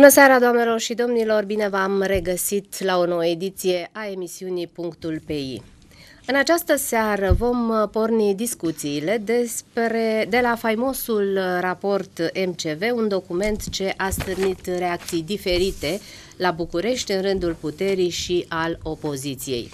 Bună seara, doamnelor și domnilor! Bine v-am regăsit la o nouă ediție a emisiunii Punctul PI. În această seară vom uh, porni discuțiile despre, de la faimosul uh, raport MCV, un document ce a stârnit reacții diferite la București în rândul puterii și al opoziției.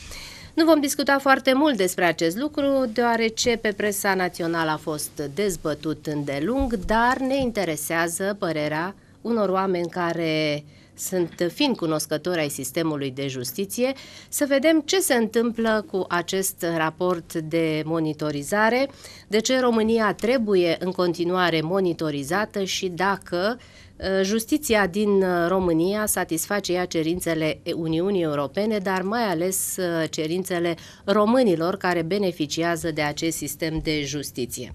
Nu vom discuta foarte mult despre acest lucru, deoarece pe presa națională a fost dezbătut îndelung, dar ne interesează părerea unor oameni care sunt fiind cunoscători ai sistemului de justiție, să vedem ce se întâmplă cu acest raport de monitorizare, de ce România trebuie în continuare monitorizată și dacă uh, justiția din uh, România satisface ea cerințele Uniunii Europene, dar mai ales uh, cerințele românilor care beneficiază de acest sistem de justiție.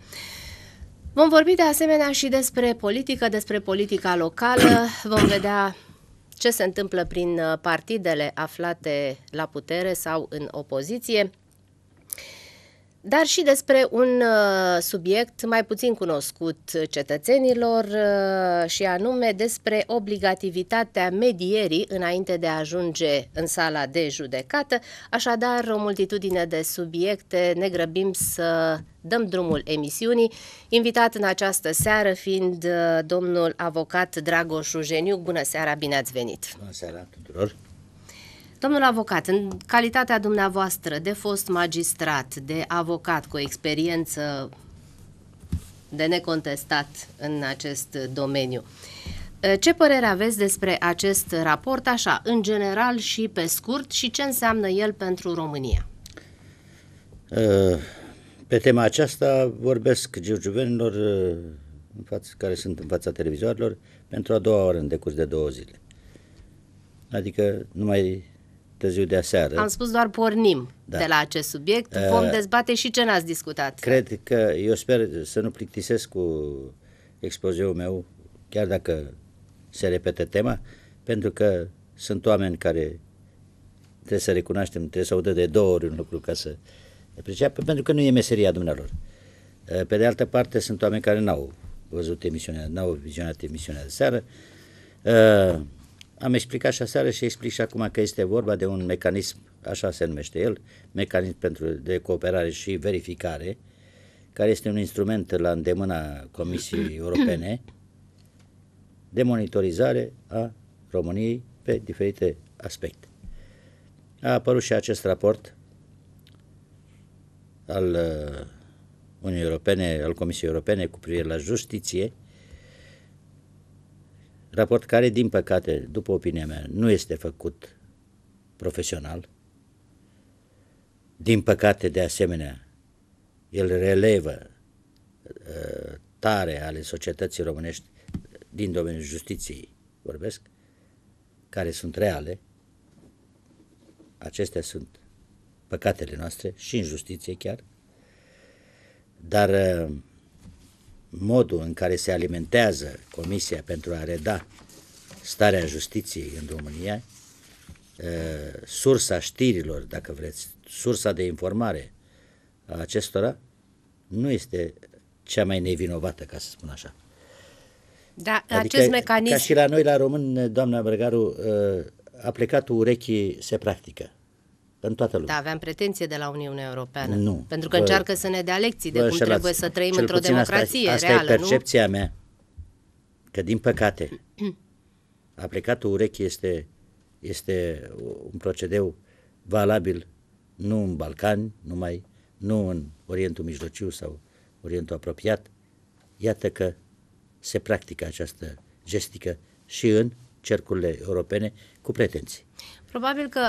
Vom vorbi de asemenea și despre politică, despre politica locală. Vom vedea ce se întâmplă prin uh, partidele aflate la putere sau în opoziție dar și despre un uh, subiect mai puțin cunoscut cetățenilor uh, și anume despre obligativitatea medierii înainte de a ajunge în sala de judecată. Așadar, o multitudine de subiecte ne grăbim să dăm drumul emisiunii, invitat în această seară fiind uh, domnul avocat Dragoș Ujeniu. Bună seara, bine ați venit! Bună seara tuturor! Domnul avocat, în calitatea dumneavoastră de fost magistrat, de avocat cu experiență de necontestat în acest domeniu, ce părere aveți despre acest raport, așa, în general și pe scurt, și ce înseamnă el pentru România? Uh, pe tema aceasta vorbesc giurgiuvenilor uh, în față, care sunt în fața televizoarelor pentru a doua oară în decurs de două zile. Adică nu mai târziu de aseară. Am spus doar pornim da. de la acest subiect. Uh, Vom dezbate și ce n-ați discutat. Cred că, eu sper să nu plictisesc cu expozeul meu, chiar dacă se repetă tema, pentru că sunt oameni care trebuie să recunoaștem, trebuie să audă de două ori un lucru ca să priceapă, pentru că nu e meseria dumnealor. Uh, pe de altă parte, sunt oameni care n-au văzut emisiunea, n-au vizionat emisiunea de seară. Uh, am explicat și aseară și explic și acum că este vorba de un mecanism, așa se numește el, mecanism pentru de cooperare și verificare, care este un instrument la îndemâna Comisiei Europene de monitorizare a României pe diferite aspecte. A apărut și acest raport al uh, Uniunii Europene, al Comisiei Europene cu privire la justiție, raport care, din păcate, după opinia mea, nu este făcut profesional. Din păcate, de asemenea, el relevă uh, tare ale societății românești din domeniul justiției, vorbesc, care sunt reale. Acestea sunt păcatele noastre și în justiție chiar. Dar uh, modul în care se alimentează Comisia pentru a reda starea justiției în România, sursa știrilor, dacă vreți, sursa de informare a acestora, nu este cea mai nevinovată, ca să spun așa. Da, adică, acest mecanism... Ca și la noi, la român, doamna a aplicatul urechii se practică în toată lumea. Da, aveam pretenție de la Uniunea Europeană. Nu. Pentru că vă, încearcă să ne dea lecții de cum șelați. trebuie să trăim într-o democrație asta, asta reală, e percepția nu? mea, că din păcate aplicatul urechii este, este un procedeu valabil nu în Balcani numai, nu în Orientul Mijlociu sau Orientul Apropiat. Iată că se practică această gestică și în cercurile europene cu pretenții. Probabil că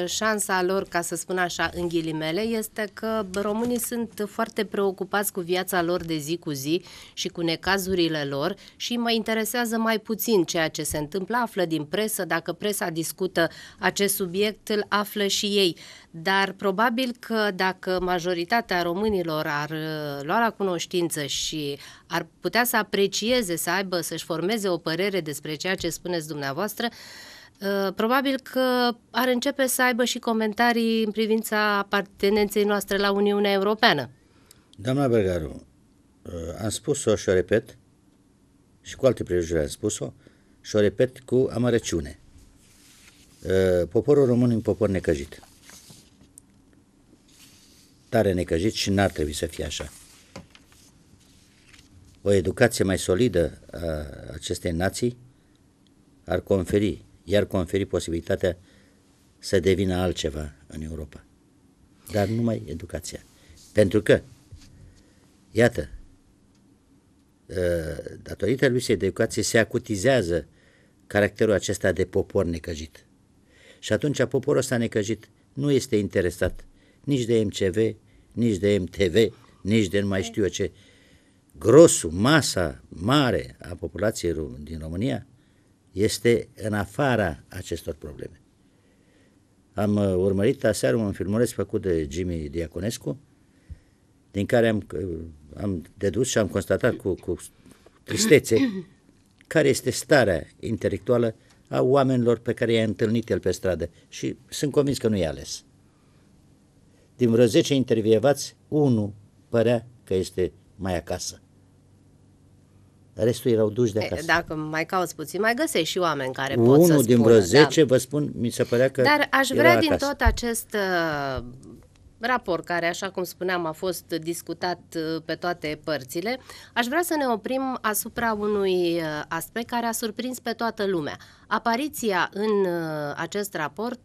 uh, șansa lor, ca să spun așa, în ghilimele, este că românii sunt foarte preocupați cu viața lor de zi cu zi și cu necazurile lor și mă interesează mai puțin ceea ce se întâmplă. Află din presă, dacă presa discută acest subiect, îl află și ei. Dar probabil că dacă majoritatea românilor ar uh, lua la cunoștință și ar putea să aprecieze, să aibă, să-și formeze o părere despre ceea ce spuneți dumneavoastră, uh, Uh, probabil că ar începe să aibă și comentarii în privința apartenenței noastre la Uniunea Europeană. Doamna Bergaru, uh, am spus-o și o repet, și cu alte prejudicări am spus-o, și o repet cu amărăciune. Uh, poporul român e un popor necăjit. Tare necăjit și n-ar trebui să fie așa. O educație mai solidă a acestei nații ar conferi iar conferi posibilitatea să devină altceva în Europa. Dar numai educația. Pentru că, iată, ă, datorită lui de educație se acutizează caracterul acesta de popor necăjit. Și atunci poporul ăsta necăjit nu este interesat nici de MCV, nici de MTV, nici de nu mai știu eu ce. Grosul, masa mare a populației din România este în afara acestor probleme. Am uh, urmărit aseară un filmuleț făcut de Jimmy Diaconescu, din care am, uh, am dedus și am constatat cu, cu tristețe care este starea intelectuală a oamenilor pe care i-a întâlnit el pe stradă și sunt convins că nu i-a ales. Din vreo 10 intervievați, unul părea că este mai acasă restul erau duși de acasă. Dacă mai cauți puțin, mai găsești și oameni care Unul pot să Unul din spună, vreo 10, da. vă spun, mi se părea că Dar aș vrea din acasă. tot acest uh, raport care, așa cum spuneam, a fost discutat uh, pe toate părțile, aș vrea să ne oprim asupra unui uh, aspect care a surprins pe toată lumea. Apariția în uh, acest raport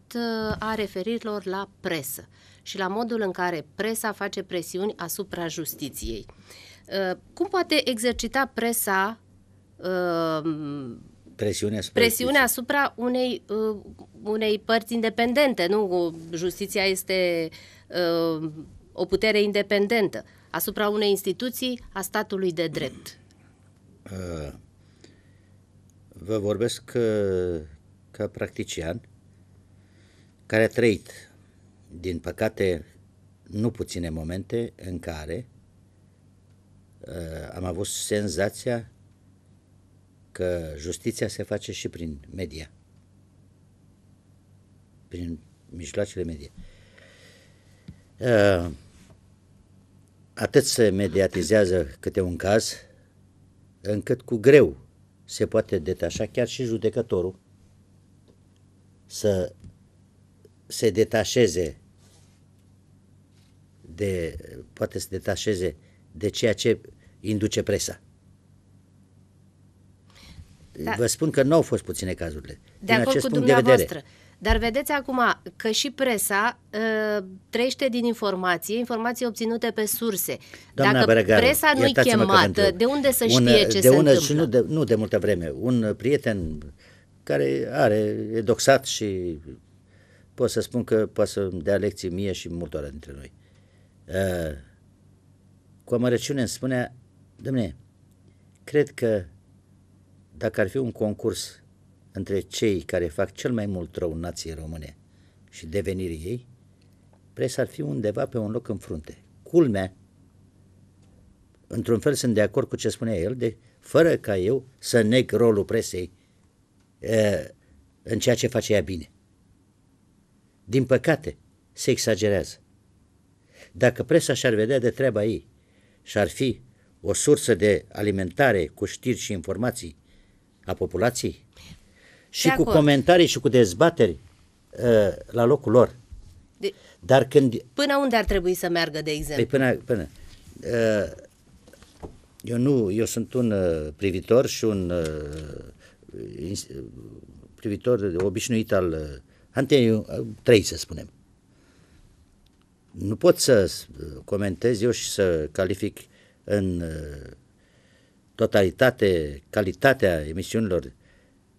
a referirilor la presă și la modul în care presa face presiuni asupra justiției. Uh, Uh, cum poate exercita presa uh, presiunea asupra, presiune asupra unei, uh, unei părți independente? Nu, justiția este o putere independentă asupra unei instituții a statului de drept. Vă vorbesc ca practician care a trăit, din păcate, nu puține momente în care Eh, am avut senzația că justiția se face și prin media, prin mijloacele media. Eh, atât se mediatizează câte un caz, încât cu greu se poate detașa chiar și judecătorul să se detașeze de, poate să detașeze de ceea ce induce presa. Da. Vă spun că nu au fost puține cazurile. De din acest cu punct de vedere. Dar vedeți acum că și presa uh, trăiește din informație, informații obținute pe surse. Doamna Dacă Bărăgaru, presa nu-i chemată, de unde să un, știe ă, ce de se întâmplă? Și nu, de, nu de multă vreme, un prieten care are, e doxat și pot să spun că poate să dea lecții mie și multora dintre noi. Uh, cu amărăciune îmi spunea Dom'le, cred că dacă ar fi un concurs între cei care fac cel mai mult rău nației române și devenirii ei, presa ar fi undeva pe un loc în frunte. Culmea, într-un fel sunt de acord cu ce spunea el, de fără ca eu să neg rolul presei e, în ceea ce face ea bine. Din păcate, se exagerează. Dacă presa și-ar vedea de treaba ei și ar fi o sursă de alimentare cu știri și informații a populației? Și acord. cu comentarii și cu dezbateri uh, la locul lor. De... Dar când... Până unde ar trebui să meargă, de exemplu? Păi până... până uh, eu nu, eu sunt un uh, privitor și un uh, privitor obișnuit al uh, antenii 3, uh, să spunem. Nu pot să comentez eu și să calific în uh, totalitate calitatea emisiunilor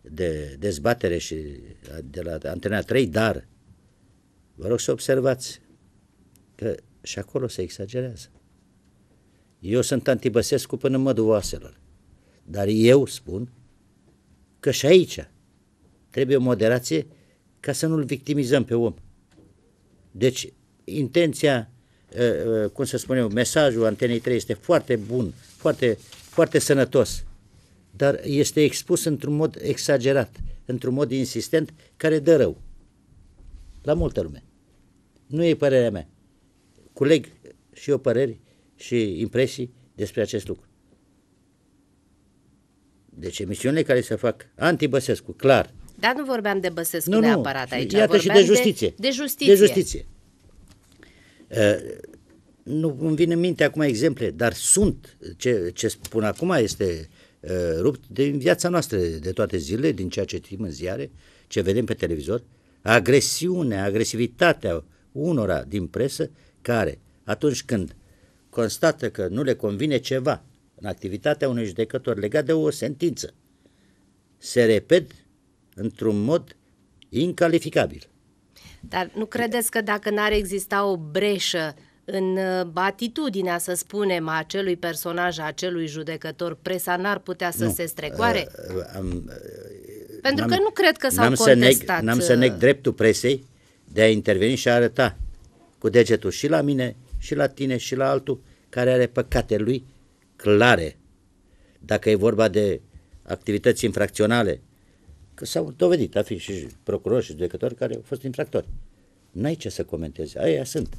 de dezbatere și uh, de la Antena 3, dar vă rog să observați că și acolo se exagerează. Eu sunt antibăsescu până mă oaselor, dar eu spun că și aici trebuie o moderație ca să nu-l victimizăm pe om. Deci, intenția Eh, eh, cum să spun eu, mesajul Antenei 3 este foarte bun, foarte, foarte sănătos, dar este expus într-un mod exagerat, într-un mod insistent, care dă rău la multă lume. Nu e părerea mea. Culeg și eu păreri și impresii despre acest lucru. Deci emisiunile care se fac anti-Băsescu, clar. Dar nu vorbeam de Băsescu nu, neapărat nu. aici. Iată vorbeam și de justiție. De, de justiție. De justiție. Eh, nu îmi vin în minte acum exemple, dar sunt, ce, ce spun acum este eh, rupt din viața noastră de toate zilele, din ceea ce citim în ziare, ce vedem pe televizor, agresiunea, agresivitatea unora din presă care, atunci când constată că nu le convine ceva în activitatea unui judecător legat de o sentință, se repet într-un mod incalificabil. Dar nu credeți că dacă n-ar exista o breșă în uh, atitudinea, să spunem, a acelui personaj, a acelui judecător, presa n-ar putea să nu. se strecoare? Uh, um, Pentru că nu cred că s-au n-am contestat. Să neg, n-am să neg dreptul presei de a interveni și a arăta cu degetul și la mine, și la tine, și la altul care are păcate lui clare. Dacă e vorba de activități infracționale, că s-au dovedit a fi și procurori și judecători care au fost infractori. N-ai ce să comentezi, aia sunt.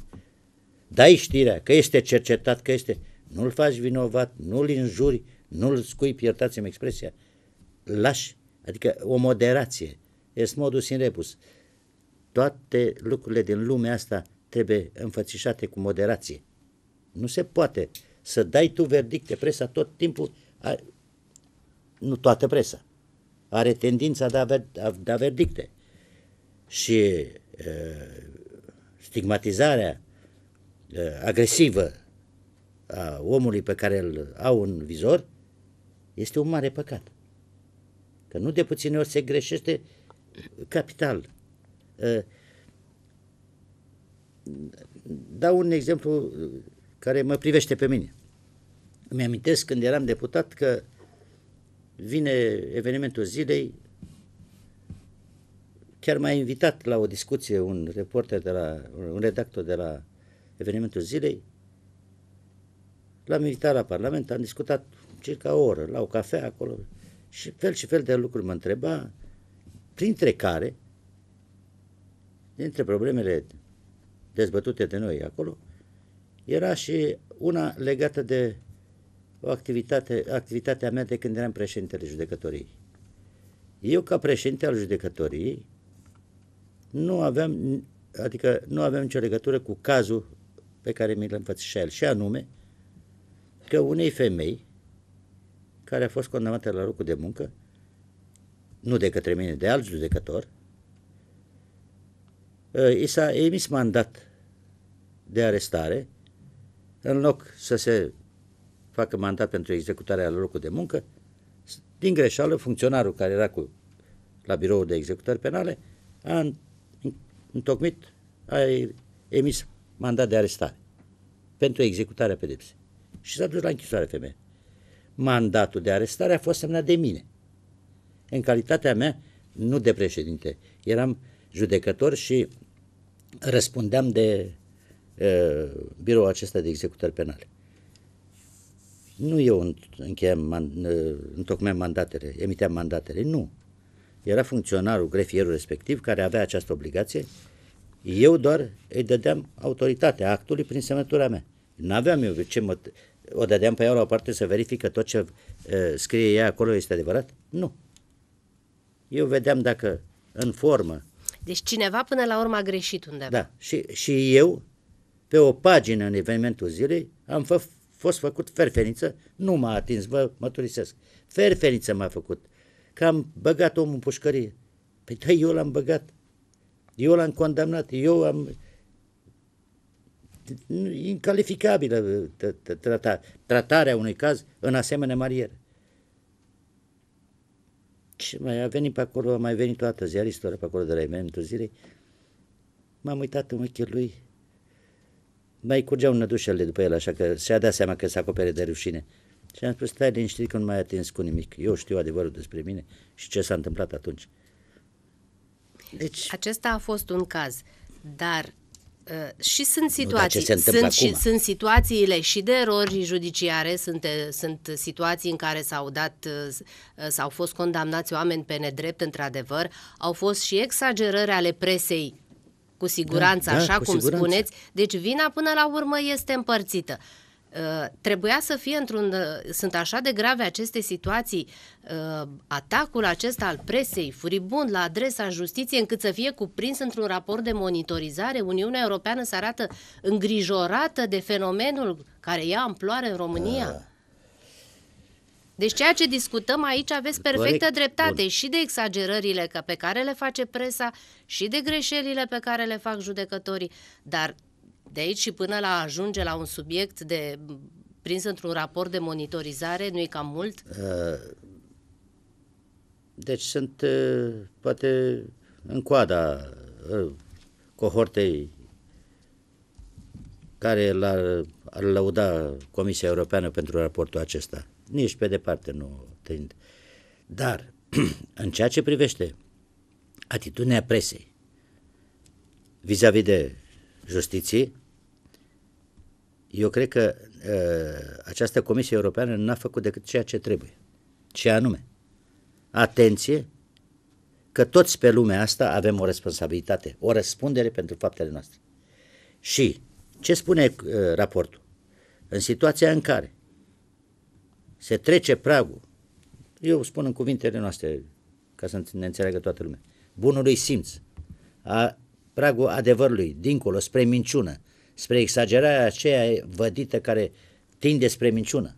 Dai știrea că este cercetat, că este... Nu-l faci vinovat, nu-l injuri, nu-l scui, iertați-mi expresia. Lași, adică o moderație. Este modul sin repus. Toate lucrurile din lumea asta trebuie înfățișate cu moderație. Nu se poate să dai tu verdicte presa tot timpul, a, nu toată presa, are tendința de a, ver, de a verdicte. Și uh, stigmatizarea uh, agresivă a omului pe care îl au în vizor este un mare păcat. Că nu de puține ori se greșește capital. Uh, dau un exemplu care mă privește pe mine. Îmi amintesc când eram deputat că uh, vine evenimentul zilei, chiar m-a invitat la o discuție un reporter de la, un redactor de la evenimentul zilei, l-am invitat la Parlament, am discutat circa o oră, la o cafea acolo, și fel și fel de lucruri mă întreba, printre care, dintre problemele dezbătute de noi acolo, era și una legată de o activitate, activitatea mea de când eram președintele judecătoriei. Eu, ca președinte al judecătoriei, nu aveam, adică nu aveam nicio legătură cu cazul pe care mi l înfățișa el, și anume că unei femei care a fost condamnată la locul de muncă, nu de către mine, de alt judecător, ă, i s-a emis mandat de arestare, în loc să se facă mandat pentru executarea lor locul de muncă, din greșeală, funcționarul care era cu, la biroul de executări penale a întocmit, a emis mandat de arestare pentru executarea pedepsei. Și s-a dus la închisoare femeie. Mandatul de arestare a fost semnat de mine. În calitatea mea, nu de președinte, eram judecător și răspundeam de uh, biroul acesta de executări penale. Nu eu încheiam, man, întocmeam mandatele, emiteam mandatele, nu. Era funcționarul, grefierul respectiv, care avea această obligație. Eu doar îi dădeam autoritatea actului prin semnătura mea. N-aveam eu ce mă... O dădeam pe ea la o parte să verifică tot ce uh, scrie ea acolo este adevărat? Nu. Eu vedeam dacă în formă... Deci cineva până la urmă a greșit undeva. Da. Și, și eu, pe o pagină în evenimentul zilei, am, făcut fost făcut ferfeniță, nu m-a atins, vă măturisesc. Ferfeniță m-a făcut. Că am băgat omul în pușcărie. Păi da, eu l-am băgat. Eu l-am condamnat. Eu am... Incalificabilă uh, tratarea unui caz în asemenea marieră. Și mai a venit pe acolo, a mai venit toată ziaristul pe acolo de la evenimentul zilei. M-am uitat în ochii lui, mai curgeau nădușele după el, așa că se a dat seama că se acopere de rușine. Și am spus, stai liniștit că nu mai atins cu nimic. Eu știu adevărul despre mine și ce s-a întâmplat atunci. Deci... Acesta a fost un caz, dar uh, și sunt situații, nu, sunt, și, sunt situațiile și de erori judiciare, sunt, uh, sunt situații în care s-au dat, uh, uh, s-au fost condamnați oameni pe nedrept, într-adevăr, au fost și exagerări ale presei cu siguranță, da, da așa da, cu cum siguranță. spuneți. Deci vina până la urmă este împărțită. Uh, trebuia să fie într-un. Uh, sunt așa de grave aceste situații, uh, atacul acesta al presei, furibund la adresa justiției, încât să fie cuprins într-un raport de monitorizare. Uniunea Europeană se arată îngrijorată de fenomenul care ia amploare în România. Da. Deci ceea ce discutăm aici aveți perfectă Corect. dreptate Bun. și de exagerările pe care le face presa și de greșelile pe care le fac judecătorii, dar de aici și până la ajunge la un subiect de prins într-un raport de monitorizare, nu-i cam mult? Uh, deci sunt uh, poate în coada uh, cohortei care l-ar lăuda Comisia Europeană pentru raportul acesta nici pe departe nu tind. Dar, în ceea ce privește atitudinea presei vis-a-vis de justiție, eu cred că uh, această Comisie Europeană n-a făcut decât ceea ce trebuie. Ce anume? Atenție că toți pe lumea asta avem o responsabilitate, o răspundere pentru faptele noastre. Și ce spune uh, raportul? În situația în care se trece pragul. Eu spun în cuvintele noastre, ca să ne înțeleagă toată lumea. Bunului simț, a, pragul adevărului, dincolo, spre minciună, spre exagerarea aceea vădită care tinde spre minciună,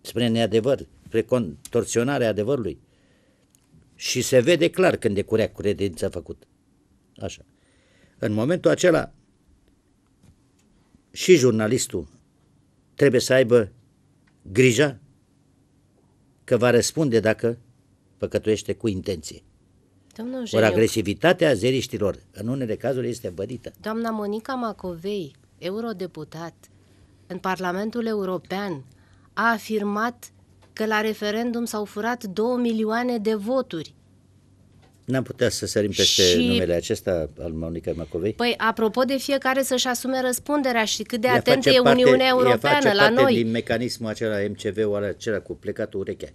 spre neadevăr, spre contorsionarea adevărului. Și se vede clar când e curea credință făcut. Așa. În momentul acela, și jurnalistul trebuie să aibă grija că va răspunde dacă păcătuiește cu intenție. Domnul Ori agresivitatea zeriștilor în unele cazuri este bădită. Doamna Monica Macovei, eurodeputat, în Parlamentul European, a afirmat că la referendum s-au furat 2 milioane de voturi N-am putea să sărim peste și... numele acesta al Monica Macovei? Păi, apropo de fiecare să-și asume răspunderea și cât de ea atentă e parte, Uniunea Europeană face la noi. din mecanismul acela MCV-ul acela cu plecatul urechea.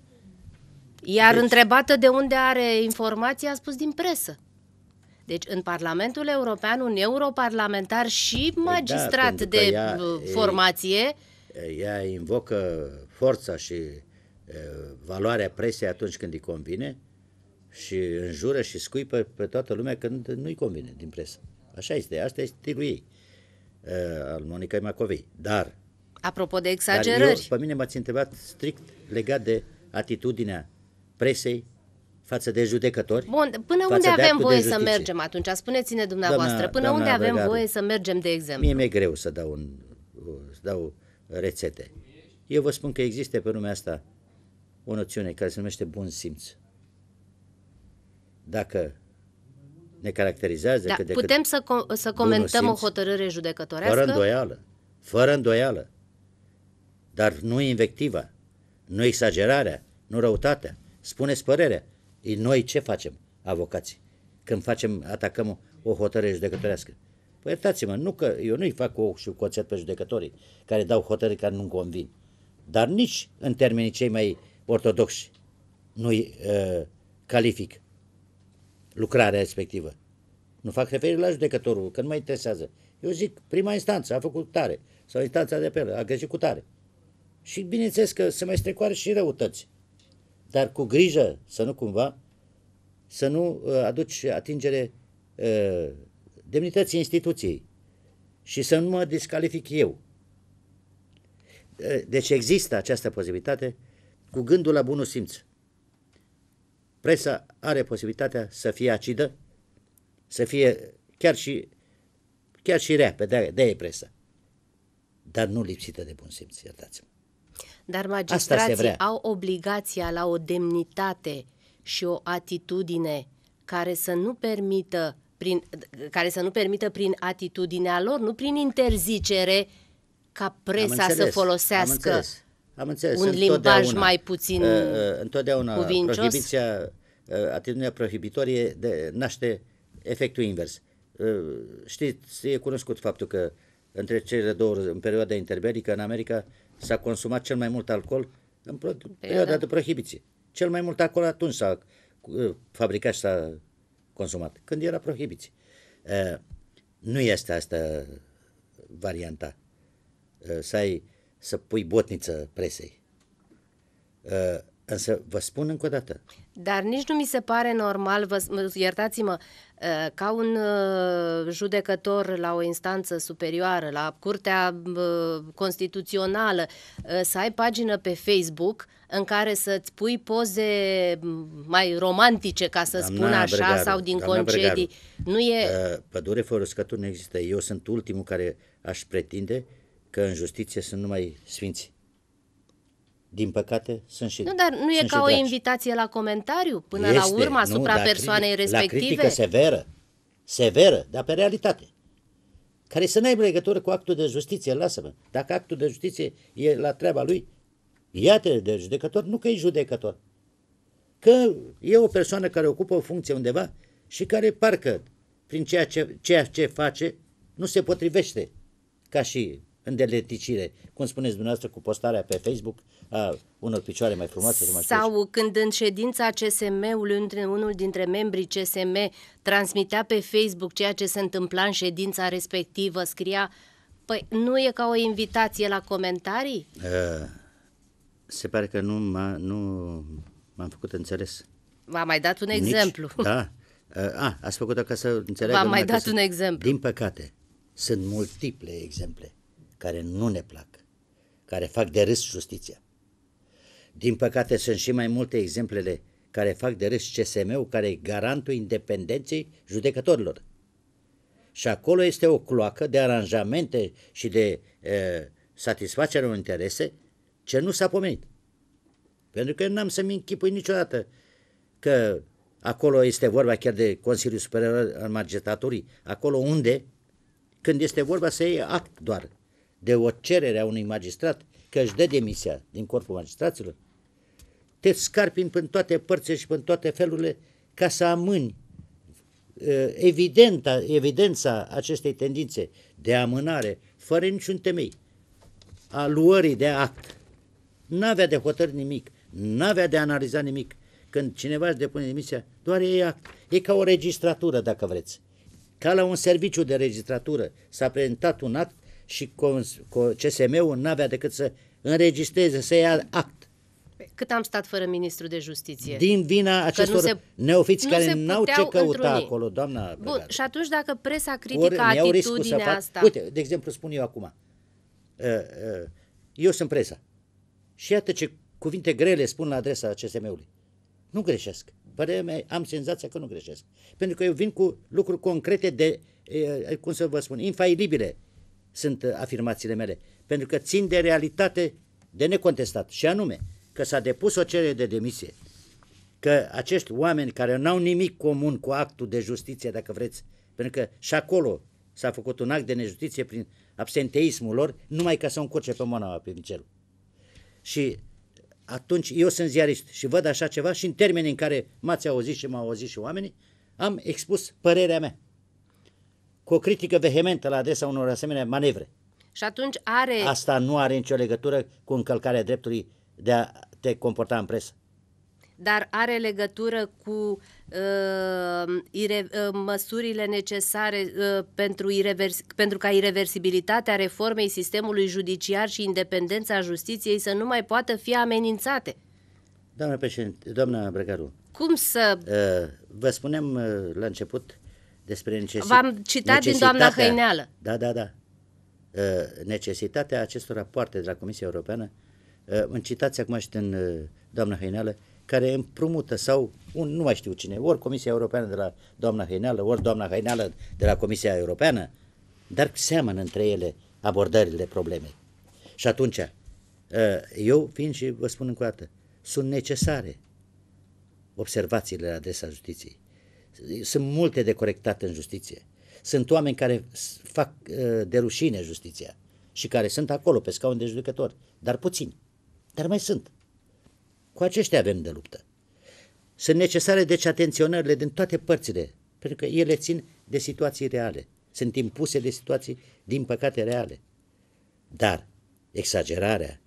Iar deci... întrebată de unde are informația, a spus din presă. Deci în Parlamentul European, un europarlamentar și da, magistrat da, de ea, uh, formație... Ea invocă forța și e, uh, valoarea presei atunci când îi convine, și înjură și scuipă pe toată lumea când nu-i convine din presă. Așa este, asta este stilul ei, uh, al Monicai Macovei. Dar... Apropo de exagerări... Dar eu, pe mine m-ați întrebat strict legat de atitudinea presei față de judecători. Bun, până unde avem voie să mergem atunci? Spuneți-ne dumneavoastră, doamna, până doamna unde avem voie să mergem, de exemplu? Mie mi-e greu să dau, un, uh, să dau rețete. Eu vă spun că există pe lumea asta o noțiune care se numește bun simț dacă ne caracterizează... Da, că decât putem să, com- să comentăm simț, o hotărâre judecătorească? Fără îndoială, fără îndoială. Dar nu invectiva, nu exagerarea, nu răutatea. Spuneți părerea. E noi ce facem, avocații, când facem, atacăm o, o hotărâre judecătorească? Păi iertați-mă, nu că eu nu-i fac cu și cu concert pe judecătorii care dau hotărâri care nu-mi convin, dar nici în termenii cei mai ortodoxi nu-i uh, calific lucrarea respectivă. Nu fac referire la judecătorul, că nu mă interesează. Eu zic, prima instanță a făcut tare, sau instanța de apel a greșit cu tare. Și bineînțeles că se mai strecoară și răutăți. Dar cu grijă să nu cumva, să nu uh, aduci atingere uh, demnității instituției și să nu mă descalific eu. Uh, deci există această posibilitate cu gândul la bunul simț presa are posibilitatea să fie acidă, să fie chiar și, chiar și rea, pe de-aia de e presa, dar nu lipsită de bun simț, iertați-mă. Dar magistrații au obligația la o demnitate și o atitudine care să nu permită prin, care să nu permită prin atitudinea lor, nu prin interzicere, ca presa să folosească am înțeles. Un limbaj mai puțin. Uh, întotdeauna cuvincios. prohibiția, uh, atitudinea prohibitorie de, naște efectul invers. Uh, știți, e cunoscut faptul că între cele două, în perioada interbelică, în America s-a consumat cel mai mult alcool în pro- perioada, perioada de prohibiție. Cel mai mult alcool atunci s-a uh, fabricat și s-a consumat, când era prohibiție. Uh, nu este asta varianta. Uh, să ai să pui botniță presei. Uh, însă vă spun încă o dată. Dar nici nu mi se pare normal, vă, iertați-mă, uh, ca un uh, judecător la o instanță superioară, la Curtea Constituțională, să ai pagină pe Facebook în care să-ți pui poze mai romantice, ca să doamna spun așa, Bregaru, sau din concedii. Bregaru, nu e... Pădure fără scături nu există. Eu sunt ultimul care aș pretinde uh, că în justiție sunt numai sfinți. Din păcate, sunt și Nu, dar nu e ca o invitație la comentariu până este, la urmă asupra nu, persoanei respective? La critică severă, severă, dar pe realitate. Care să n-aibă legătură cu actul de justiție, lasă-mă. Dacă actul de justiție e la treaba lui, iată de judecător, nu că e judecător. Că e o persoană care ocupă o funcție undeva și care parcă prin ceea ce, ceea ce face nu se potrivește ca și îndeletnicire, cum spuneți dumneavoastră, cu postarea pe Facebook a unor picioare mai frumoase. Sau mai când în ședința CSM-ului unul dintre membrii CSM transmitea pe Facebook ceea ce se întâmpla în ședința respectivă, scria, păi nu e ca o invitație la comentarii? Uh, se pare că nu, m-a, nu m-am făcut înțeles. v mai dat un Nici, exemplu. Da. Uh, a, ați făcut-o ca să înțeleagă. V-am mai dat un exemplu. Din păcate, sunt multiple exemple care nu ne plac, care fac de râs justiția. Din păcate sunt și mai multe exemplele care fac de râs CSM-ul, care e garantul independenței judecătorilor. Și acolo este o cloacă de aranjamente și de e, satisfacere unor interese ce nu s-a pomenit. Pentru că n-am să-mi închipui niciodată că acolo este vorba chiar de Consiliul Superior al Magistraturii, acolo unde, când este vorba să iei act doar, de o cerere a unui magistrat că își dă demisia din corpul magistraților, te scarpin în toate părțile și în toate felurile ca să amâni ă, evidenta, evidența acestei tendințe de amânare, fără niciun temei, a luării de act. N-avea de hotărât nimic, n-avea de analiza nimic. Când cineva își depune demisia, doar e act. E ca o registratură, dacă vreți. Ca la un serviciu de registratură s-a prezentat un act și CSM-ul n-avea decât să înregistreze, să ia act. Cât am stat fără ministru de justiție? Din vina acestor neofiți nu care n-au ce căuta întruni. acolo, doamna Bun, și atunci dacă presa critică Or, atitudinea fac... asta... Uite, de exemplu, spun eu acum, uh, uh, eu sunt presa și iată ce cuvinte grele spun la adresa CSM-ului. Nu greșesc. Părerea mea, am senzația că nu greșesc. Pentru că eu vin cu lucruri concrete de, uh, cum să vă spun, infailibile sunt uh, afirmațiile mele, pentru că țin de realitate de necontestat, și anume că s-a depus o cerere de demisie, că acești oameni care n-au nimic comun cu actul de justiție, dacă vreți, pentru că și acolo s-a făcut un act de nejustiție prin absenteismul lor, numai ca să o încurce pe mâna pe Mincelu. Și atunci eu sunt ziarist și văd așa ceva și în termenii în care m-ați auzit și m-au auzit și oamenii, am expus părerea mea cu o critică vehementă la adresa unor asemenea manevre. Și atunci are... Asta nu are nicio legătură cu încălcarea dreptului de a te comporta în presă. Dar are legătură cu uh, ire, uh, măsurile necesare uh, pentru, irrevers, pentru ca irreversibilitatea reformei sistemului judiciar și independența justiției să nu mai poată fi amenințate. Doamna președinte, doamna Brăgaru. Cum să... Uh, vă spunem uh, la început despre necesitatea... V-am citat din doamna Hăineală. Da, da, da. Uh, necesitatea acestor rapoarte de la Comisia Europeană, uh, în citați acum și din uh, doamna Hăineală, care împrumută sau un, nu mai știu cine, ori Comisia Europeană de la doamna Hăineală, ori doamna Hăineală de la Comisia Europeană, dar seamănă între ele abordările problemei. Și atunci, eu vin și vă spun încă o dată, sunt necesare observațiile la adresa justiției sunt multe de corectat în justiție. Sunt oameni care fac uh, de rușine justiția și care sunt acolo pe scaun de judecători, dar puțini. Dar mai sunt. Cu aceștia avem de luptă. Sunt necesare deci atenționările din toate părțile, pentru că ele țin de situații reale. Sunt impuse de situații, din păcate, reale. Dar exagerarea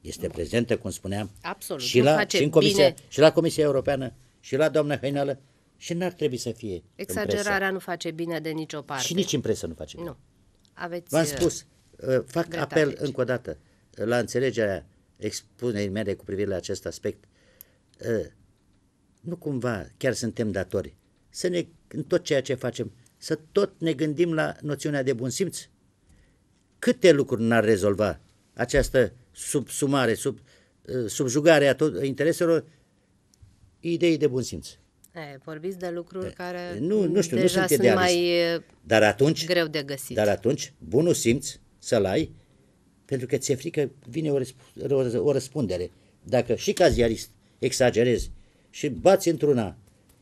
este prezentă, cum spuneam, Absolut, și, la, și, în Comisia, și la Comisia Europeană, și la doamna Hăinală, și n-ar trebui să fie Exagerarea nu face bine de nicio parte. Și nici în presă nu face bine. Nu. Aveți V-am spus, uh, uh, fac apel apel încă o dată la înțelegerea expunerii mele cu privire la acest aspect. Uh, nu cumva chiar suntem datori să ne, în tot ceea ce facem, să tot ne gândim la noțiunea de bun simț. Câte lucruri n-ar rezolva această subsumare, sub, subjugare a tot, intereselor, idei de bun simț. E, vorbiți de lucruri e, care nu, nu știu, deja nu sunt, sunt mai dar atunci, greu de găsit. Dar atunci, bunul simț să-l ai, pentru că ți-e frică, vine o, răsp- o, o răspundere. Dacă și ca ziarist exagerezi și bați într-una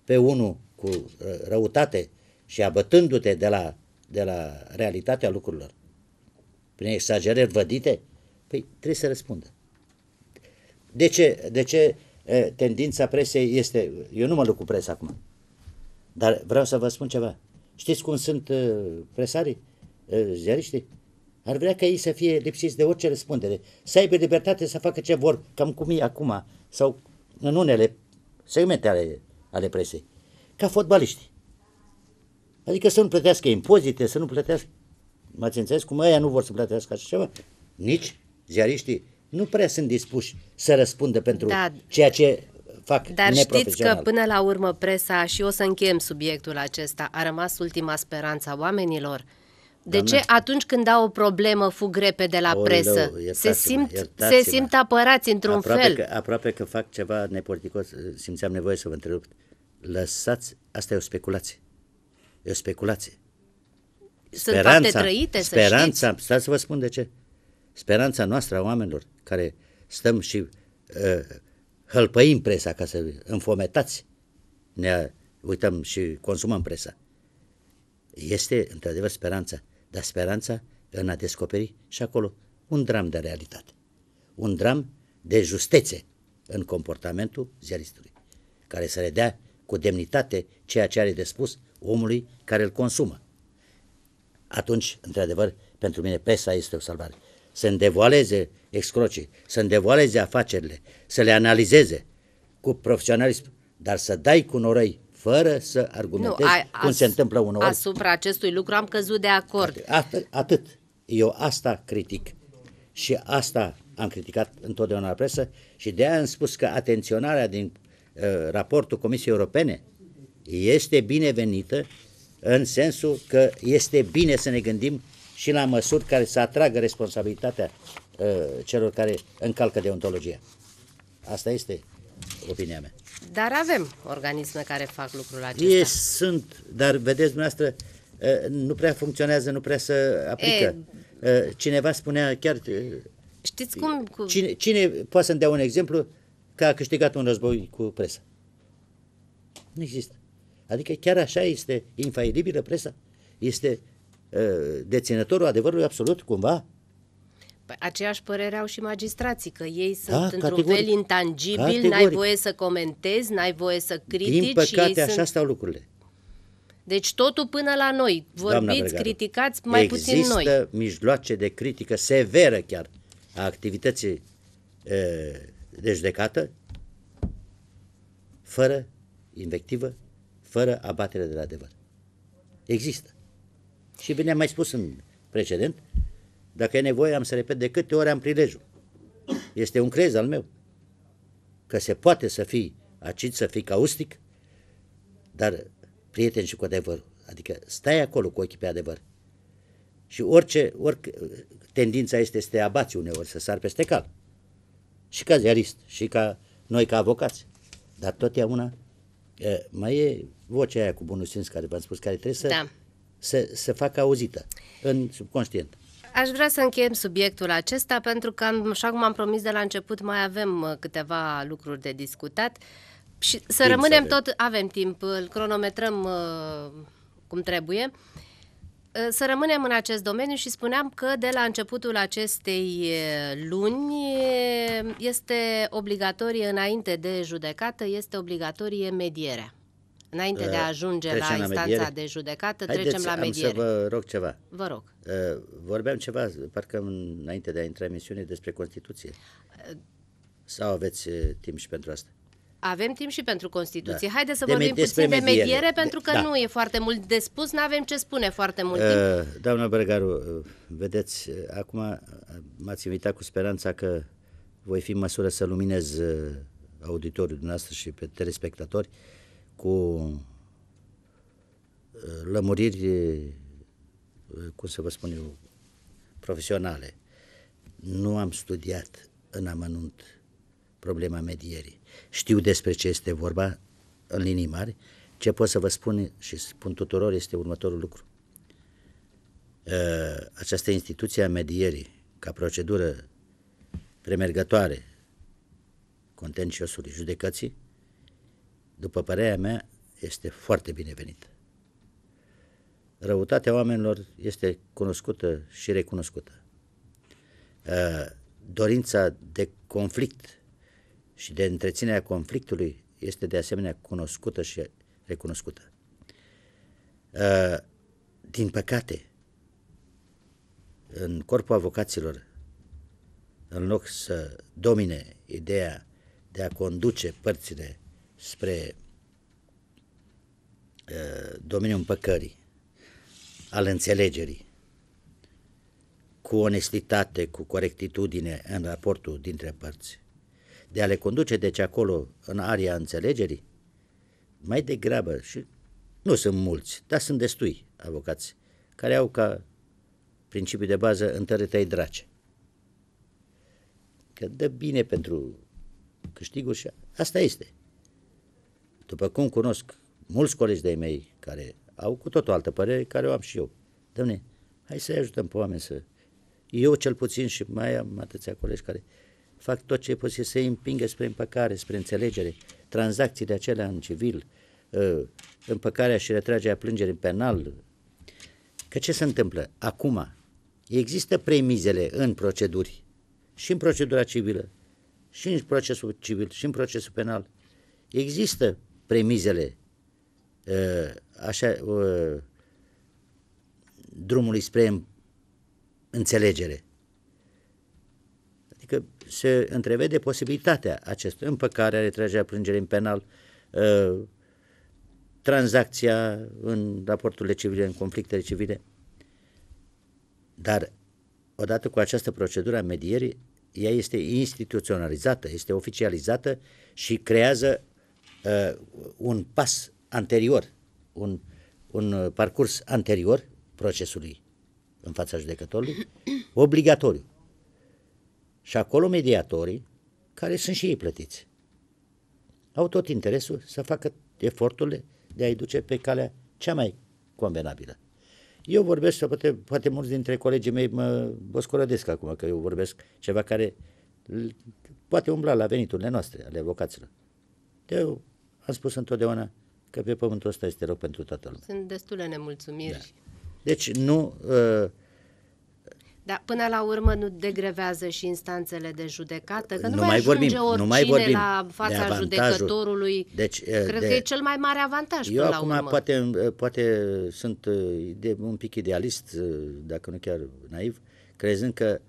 pe unul cu răutate și abătându-te de la, de la realitatea lucrurilor, prin exagerări vădite, păi trebuie să răspundă. De ce, de ce tendința presei este... Eu nu mă luc cu presa acum, dar vreau să vă spun ceva. Știți cum sunt presarii, ziariștii? Ar vrea ca ei să fie lipsiți de orice răspundere, să aibă libertate să facă ce vor, cam cum e acum, sau în unele segmente ale, ale presei, ca fotbaliștii. Adică să nu plătească impozite, să nu plătească... Mă ați înțeles cum ăia nu vor să plătească așa ceva? Nici ziariștii nu prea sunt dispuși să răspundă pentru da. ceea ce fac Dar știți că până la urmă presa, și o să încheiem subiectul acesta, a rămas ultima speranță a oamenilor. De Doamne? ce atunci când au o problemă fug repede la o, presă? Lău, se, simt, se simt apărați într-un aproape fel. Că, aproape că fac ceva nepoliticos, simțeam nevoie să vă întrerup. Lăsați, asta e o speculație. E o speculație. Sunt speranța, fapte trăite, speranța, să știți. Stați să vă spun de ce. Speranța noastră a oamenilor care stăm și uh, hălpăim presa ca să înfometați, ne uităm și consumăm presa. Este într-adevăr speranța, dar speranța în a descoperi și acolo un dram de realitate, un dram de justețe în comportamentul ziaristului, care să le dea cu demnitate ceea ce are de spus omului care îl consumă. Atunci, într-adevăr, pentru mine presa este o salvare să îndevoaleze excrocii, să îndevoaleze afacerile, să le analizeze cu profesionalism, dar să dai cu noroi fără să argumentezi nu, a, cum as, se întâmplă unor. Asupra acestui lucru am căzut de acord. Atât, atât. Eu asta critic și asta am criticat întotdeauna la presă și de aia am spus că atenționarea din uh, raportul Comisiei Europene este binevenită în sensul că este bine să ne gândim și la măsuri care să atragă responsabilitatea uh, celor care încalcă deontologia. Asta este opinia mea. Dar avem organisme care fac lucrul acesta. Ei sunt, dar vedeți dumneavoastră, uh, nu prea funcționează, nu prea se aplică. E, uh, Cineva spunea chiar... Uh, Știți cum... Cu... Cine, cine poate să-mi dea un exemplu că a câștigat un război cu presa? Nu există. Adică chiar așa este infailibilă presa? Este Ă, deținătorul adevărului absolut cumva păi, aceeași părere au și magistrații, că ei da, sunt da, într-un categoric. fel intangibil, n-ai voie să comentezi, n-ai voie să critici. Din păcate, și așa sunt... stau lucrurile. Deci totul până la noi. Vorbiți, criticați, mai Există puțin noi. Există mijloace de critică severă chiar a activității ă, e, deci de judecată, fără invectivă, fără abatere de la adevăr. Există. Și bine am mai spus în precedent, dacă e nevoie am să repet de câte ori am prilejul. Este un crez al meu. Că se poate să fii acid, să fii caustic, dar prieten și cu adevărul. Adică stai acolo cu ochii pe adevăr. Și orice, orice tendința este să te abați uneori, să sar peste cal. Și ca ziarist, și ca noi ca avocați. Dar totdeauna mai e vocea aia cu bunul simț care v-am spus, care trebuie să da se, să facă auzită în subconștient. Aș vrea să încheiem subiectul acesta pentru că, așa cum am promis de la început, mai avem uh, câteva lucruri de discutat și să timp rămânem să tot, avem timp, îl cronometrăm uh, cum trebuie. Uh, să rămânem în acest domeniu și spuneam că de la începutul acestei luni este obligatorie, înainte de judecată, este obligatorie medierea. Înainte de a uh, ajunge la instanța la de judecată, Haideți, trecem la mediere. Am să vă rog ceva. Vă rog. Uh, vorbeam ceva, parcă înainte de a intra emisiune, despre Constituție. Uh. Sau aveți timp și pentru asta? Avem timp și pentru Constituție. Da. Haideți să de vorbim puțin mediere. de mediere, pentru că da. nu e foarte mult de spus, nu avem ce spune foarte mult uh, timp. Doamna Bărgaru, vedeți, acum m-ați invitat cu speranța că voi fi în măsură să luminez auditoriul dumneavoastră și pe telespectatori uh, cu uh, lămuriri, uh, cum să vă spun eu, profesionale. Nu am studiat în amănunt problema medierii. Știu despre ce este vorba în linii mari. Ce pot să vă spun și spun tuturor este următorul lucru. Uh, această instituție a medierii, ca procedură premergătoare contenciosului judecății, după părerea mea, este foarte binevenită. Răutatea oamenilor este cunoscută și recunoscută. Uh, dorința de conflict și de întreținerea conflictului este de asemenea cunoscută și recunoscută. Uh, din păcate, în corpul avocaților, în loc să domine ideea de a conduce părțile spre uh, domeniul împăcării, al înțelegerii, cu onestitate, cu corectitudine în raportul dintre părți, de a le conduce deci acolo în aria înțelegerii, mai degrabă și nu sunt mulți, dar sunt destui avocați care au ca principiu de bază întărâtei drace. Că dă bine pentru câștigul și asta este. După cum cunosc mulți colegi de-ai mei care au cu tot o altă părere, care o am și eu. Domne, hai să-i ajutăm pe oameni să... Eu cel puțin și mai am atâția colegi care fac tot ce e posibil să-i împingă spre împăcare, spre înțelegere, tranzacțiile acelea în civil, ă, împăcarea și retragerea plângerii în penal. Că ce se întâmplă? Acum există premizele în proceduri și în procedura civilă, și în procesul civil, și în procesul penal. Există premizele ă, așa, ă, drumului spre înțelegere. Adică se întrevede posibilitatea acestui împăcare, retragerea plângerii în penal, ă, tranzacția în raporturile civile, în conflictele civile. Dar odată cu această procedură a medierii, ea este instituționalizată, este oficializată și creează uh, un pas anterior, un, un uh, parcurs anterior procesului în fața judecătorului, obligatoriu. Și acolo mediatorii, care sunt și ei plătiți, au tot interesul să facă eforturile de a-i duce pe calea cea mai convenabilă. Eu vorbesc, sau poate, poate mulți dintre colegii mei mă boscorădesc acum că eu vorbesc ceva care poate umbla la veniturile noastre, ale avocaților. Eu am spus întotdeauna că pe pământul ăsta este rău pentru toată lumea. Sunt destule nemulțumiri. Da. Deci nu... Uh, dar până la urmă nu degrevează și instanțele de judecată, că nu, nu mai, mai vorbim, nu mai vorbim la fața de judecătorului. Deci, uh, Cred de, că e cel mai mare avantaj eu până acum la urmă. Poate, uh, poate sunt uh, de, un pic idealist, dacă nu chiar naiv, crezând că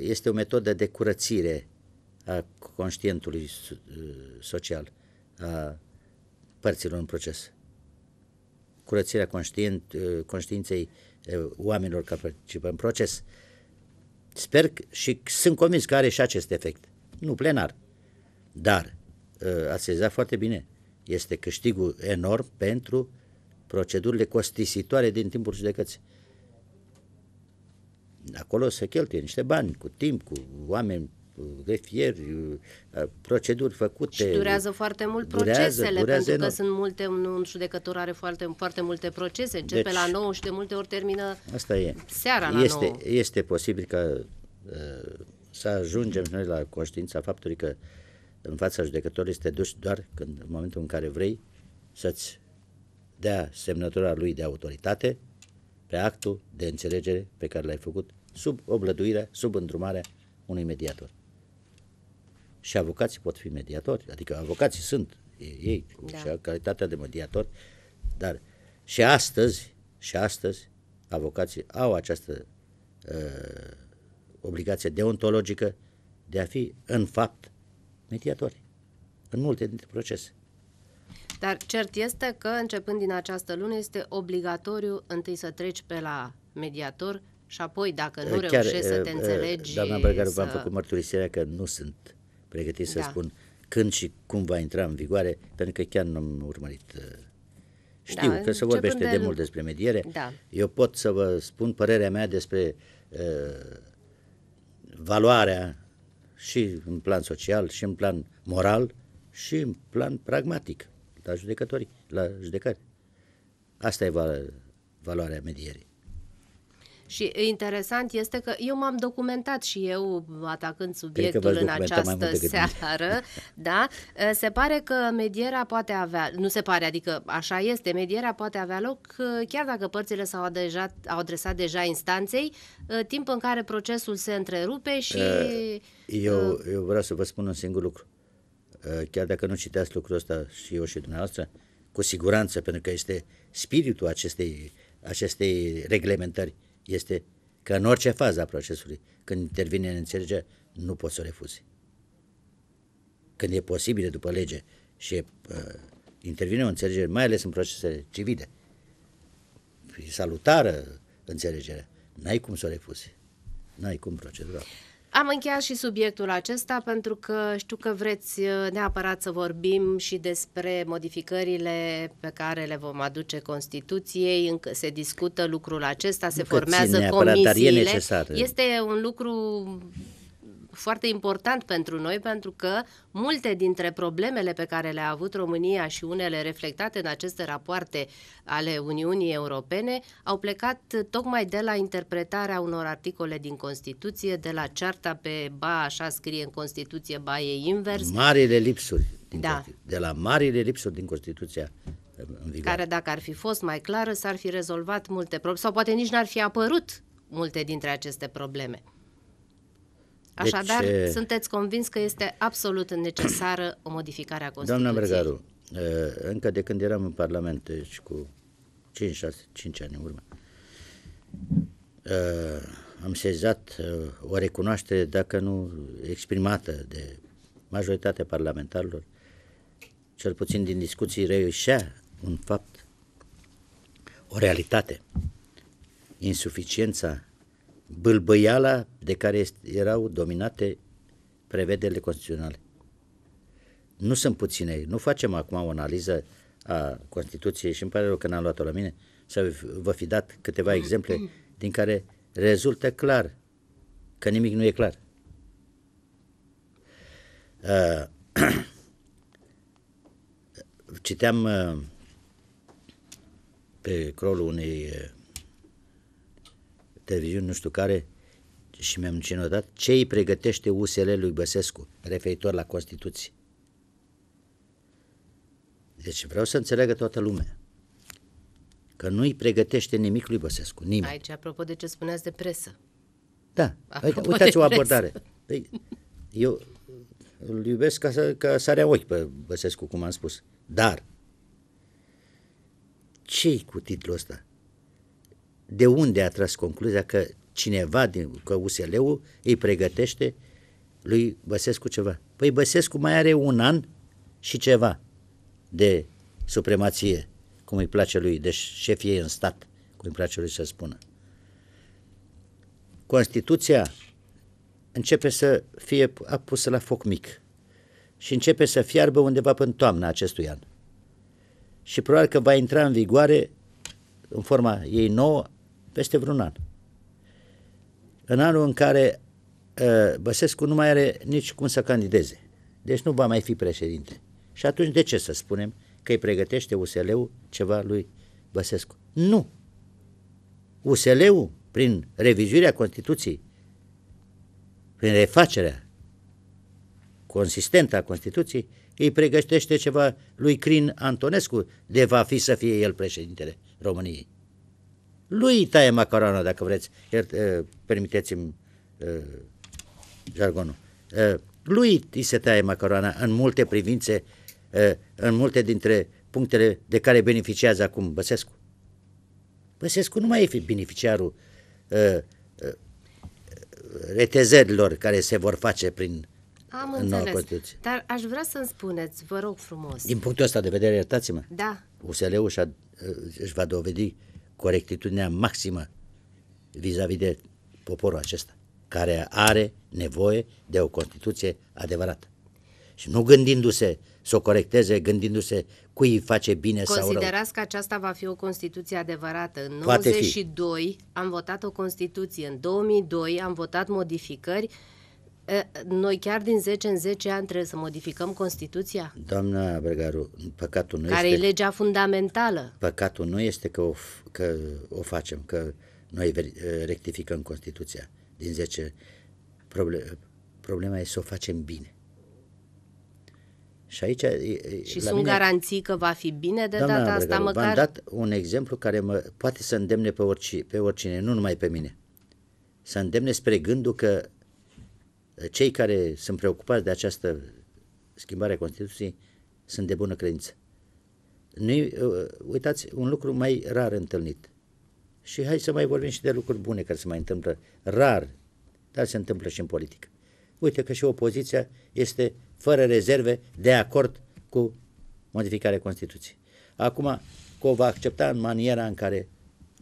este o metodă de curățire a conștientului social, a părților în proces. Curățirea conștient, conștiinței eh, oamenilor care participă în proces. Sper și sunt convins că are și acest efect. Nu plenar. Dar eh, ați sezat foarte bine. Este câștigul enorm pentru procedurile costisitoare din timpul judecății. Acolo se cheltuie niște bani, cu timp, cu oameni fier, uh, proceduri făcute. Și durează foarte mult procesele, durează pentru că sunt multe, un judecător are foarte, foarte multe procese, începe deci, la 9 și de multe ori termină asta e. seara la este, 9. Este posibil ca uh, să ajungem noi la conștiința faptului că în fața judecătorului este duci doar când, în momentul în care vrei să-ți dea semnătura lui de autoritate pe actul de înțelegere pe care l-ai făcut sub oblăduirea, sub îndrumarea unui mediator și avocații pot fi mediatori, adică avocații sunt ei cu da. calitatea de mediator, dar și astăzi, și astăzi, avocații au această uh, obligație deontologică de a fi, în fapt, mediatori în multe dintre procese. Dar cert este că, începând din această lună, este obligatoriu întâi să treci pe la mediator și apoi, dacă nu Chiar, reușești să uh, te înțelegi... Uh, doamna Bărgaru, să... v-am făcut mărturisirea că nu sunt pregătit să da. spun când și cum va intra în vigoare, pentru că chiar nu am urmărit. Uh, știu da, că se vorbește de, de mult despre mediere. Da. Eu pot să vă spun părerea mea despre uh, valoarea și în plan social, și în plan moral, și în plan pragmatic la judecătorii, la judecări. Asta e valoarea medierii. Și interesant este că eu m-am documentat și eu atacând subiectul în această seară, da? Se pare că medierea poate avea, nu se pare, adică așa este, medierea poate avea loc uh, chiar dacă părțile s-au adresat, au adresat deja instanței, uh, timp în care procesul se întrerupe și... Uh, eu, eu vreau să vă spun un singur lucru. Chiar dacă nu citeați lucrul ăsta și eu și dumneavoastră, cu siguranță, pentru că este spiritul acestei, acestei reglementări. Uh, este că în orice fază a procesului, când intervine în înțelegere, nu poți să o refuzi. Când e posibil după lege și uh, intervine o înțelegere, mai ales în procesele civile, salutară înțelegerea, n-ai cum să o refuzi. N-ai cum procedura. Am încheiat și subiectul acesta pentru că știu că vreți uh, neapărat să vorbim și despre modificările pe care le vom aduce Constituției, încă se discută lucrul acesta, se nu formează comisiile. Dar e necesar. Este un lucru foarte important pentru noi, pentru că multe dintre problemele pe care le-a avut România și unele reflectate în aceste rapoarte ale Uniunii Europene au plecat tocmai de la interpretarea unor articole din Constituție, de la cearta pe ba așa scrie în Constituție, ba e invers. Marile lipsuri. da. De la marile lipsuri din Constituția în vigoare. Care dacă ar fi fost mai clară, s-ar fi rezolvat multe probleme, sau poate nici n-ar fi apărut multe dintre aceste probleme. Deci, Așadar, deci, sunteți convins că este absolut necesară o modificare a Constituției? Doamna Bregaru, eh, încă de când eram în Parlament, deci cu 5, 6, 5 ani în urmă, eh, am sezat o recunoaștere, dacă nu exprimată de majoritatea parlamentarilor, cel puțin din discuții reușea un fapt, o realitate, insuficiența bâlbâiala de care erau dominate prevederile constituționale. Nu sunt puține, nu facem acum o analiză a Constituției și îmi pare rău că n-am luat-o la mine, să vă fi dat câteva exemple din care rezultă clar că nimic nu e clar. Uh, citeam uh, pe crolul unei uh, televiziuni, nu știu care, și mi-am cinotat, ce îi pregătește USL lui Băsescu referitor la Constituție. Deci vreau să înțeleagă toată lumea că nu îi pregătește nimic lui Băsescu, nimic. Aici, apropo de ce spuneați de presă. Da, apropo uitați o abordare. Păi, eu îl iubesc ca, să, ca sarea ochi pe Băsescu, cum am spus. Dar, ce cu titlul ăsta? de unde a tras concluzia că cineva din că USL-ul îi pregătește lui Băsescu ceva. Păi Băsescu mai are un an și ceva de supremație, cum îi place lui, deci șefie în stat, cum îi place lui să spună. Constituția începe să fie apusă la foc mic și începe să fiarbă undeva până toamna acestui an. Și probabil că va intra în vigoare în forma ei nouă peste vreun an. În anul în care uh, Băsescu nu mai are nici cum să candideze. Deci nu va mai fi președinte. Și atunci de ce să spunem că îi pregătește USL-ul ceva lui Băsescu? Nu! USL-ul, prin revizuirea Constituției, prin refacerea consistentă a Constituției, îi pregătește ceva lui Crin Antonescu de va fi să fie el președintele României lui tăie macarona, dacă vreți, uh, permiteți-mi uh, jargonul. Uh, lui îi se taie macarona în multe privințe, uh, în multe dintre punctele de care beneficiază acum Băsescu. Băsescu nu mai e beneficiarul uh, uh, retezărilor care se vor face prin Am în înțeles, dar aș vrea să-mi spuneți, vă rog frumos. Din punctul ăsta de vedere, iertați-mă, da. USL-ul și-a, își va dovedi uh, corectitudinea maximă vis-a-vis de poporul acesta, care are nevoie de o Constituție adevărată. Și nu gândindu-se să o corecteze, gândindu-se cui îi face bine sau rău. Considerați că aceasta va fi o Constituție adevărată. În 92 am votat o Constituție, în 2002 am votat modificări noi chiar din 10 în 10 ani trebuie să modificăm Constituția? Doamna Bregaru, păcatul nu Care este... Care e legea fundamentală. Păcatul nu este că o, că o facem, că noi rectificăm Constituția din 10. Proble- problema este să o facem bine. Și aici... Și sunt mine, garanții că va fi bine de data asta măcar? V-am dat un exemplu care mă poate să îndemne pe oricine, pe oricine, nu numai pe mine. Să îndemne spre gândul că cei care sunt preocupați de această schimbare a Constituției sunt de bună credință. Nu, uh, uitați, un lucru mai rar întâlnit. Și hai să mai vorbim și de lucruri bune care se mai întâmplă rar, dar se întâmplă și în politică. Uite că și opoziția este fără rezerve de acord cu modificarea Constituției. Acum, că o va accepta în maniera în care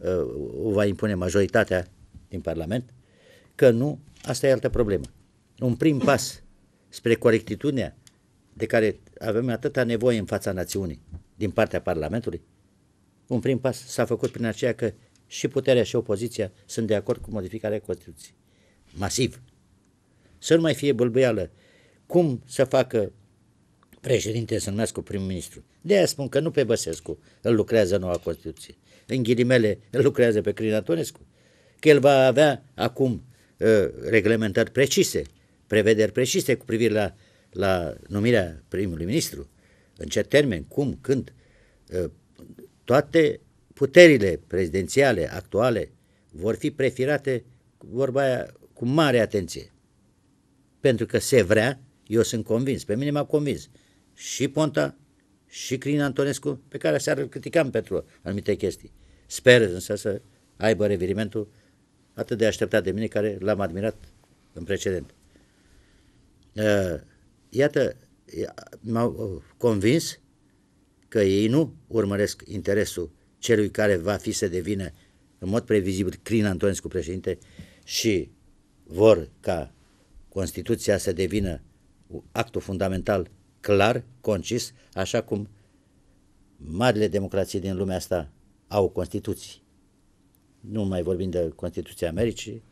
uh, o va impune majoritatea din Parlament, că nu, asta e altă problemă un prim pas spre corectitudinea de care avem atâta nevoie în fața națiunii din partea Parlamentului? Un prim pas s-a făcut prin aceea că și puterea și opoziția sunt de acord cu modificarea Constituției. Masiv. Să nu mai fie bâlbâială cum să facă președinte să numească prim-ministru. De aia spun că nu pe Băsescu îl lucrează noua Constituție. În ghilimele îl lucrează pe Crin Antonescu. Că el va avea acum uh, reglementări precise prevederi precise cu privire la, la numirea primului ministru, în ce termen, cum, când, ă, toate puterile prezidențiale actuale vor fi prefirate, vorba aia, cu mare atenție. Pentru că se vrea, eu sunt convins, pe mine m-a convins și Ponta, și Crin Antonescu, pe care seară îl criticam pentru anumite chestii. Sper însă să aibă revirimentul atât de așteptat de mine, care l-am admirat în precedent. Eh, iată, eh, m-au oh, convins că ei nu urmăresc interesul celui care va fi să devină în mod previzibil Crin Antonescu președinte și vor ca Constituția să devină actul fundamental clar, concis, așa cum marile democrații din lumea asta au Constituții. Nu mai vorbim de Constituția Americii,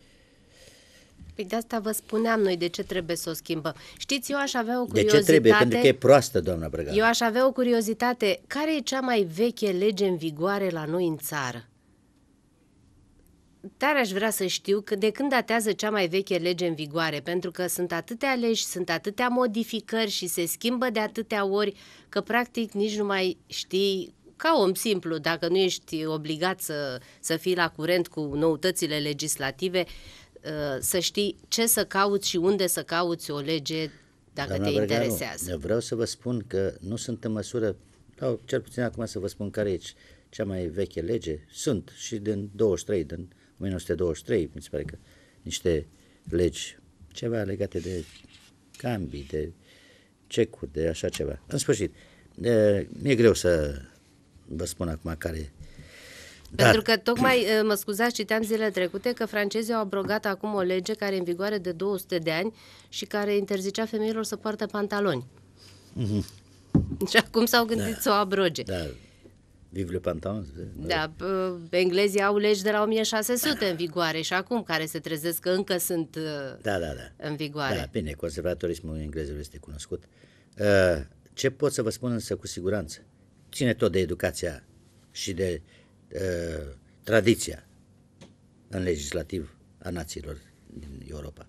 Păi de asta vă spuneam noi de ce trebuie să o schimbăm. Știți, eu aș avea o curiozitate... De ce trebuie? Pentru că e proastă, doamna Brăgan. Eu aș avea o curiozitate. Care e cea mai veche lege în vigoare la noi în țară? Dar aș vrea să știu că de când datează cea mai veche lege în vigoare, pentru că sunt atâtea legi, sunt atâtea modificări și se schimbă de atâtea ori că practic nici nu mai știi ca om simplu, dacă nu ești obligat să, să fii la curent cu noutățile legislative, Uh, să știi ce să cauți și unde să cauți o lege dacă Doamna te Brăganu, interesează. Eu vreau să vă spun că nu sunt în măsură, sau cel puțin acum să vă spun care e cea mai veche lege. Sunt și din 23, din 1923, mi se pare că niște legi ceva legate de cambii, de cecuri, de așa ceva. În sfârșit, mi-e greu să vă spun acum care pentru că tocmai, eh, mă scuzați, citeam zilele trecute că francezii au abrogat acum o lege care e în vigoare de 200 de ani și care interzicea femeilor să poartă pantaloni. Mm-hmm. Și acum s-au gândit da. să o abroge. Da. Vive le pantalon. Da, englezii au legi de la 1600 în vigoare și acum care se trezesc că încă sunt eh, da, da, da. în vigoare. Da, bine, conservatorismul englezilor este cunoscut. Eh, ce pot să vă spun însă cu siguranță? Ține tot de educația și de tradiția în legislativ a națiilor din Europa.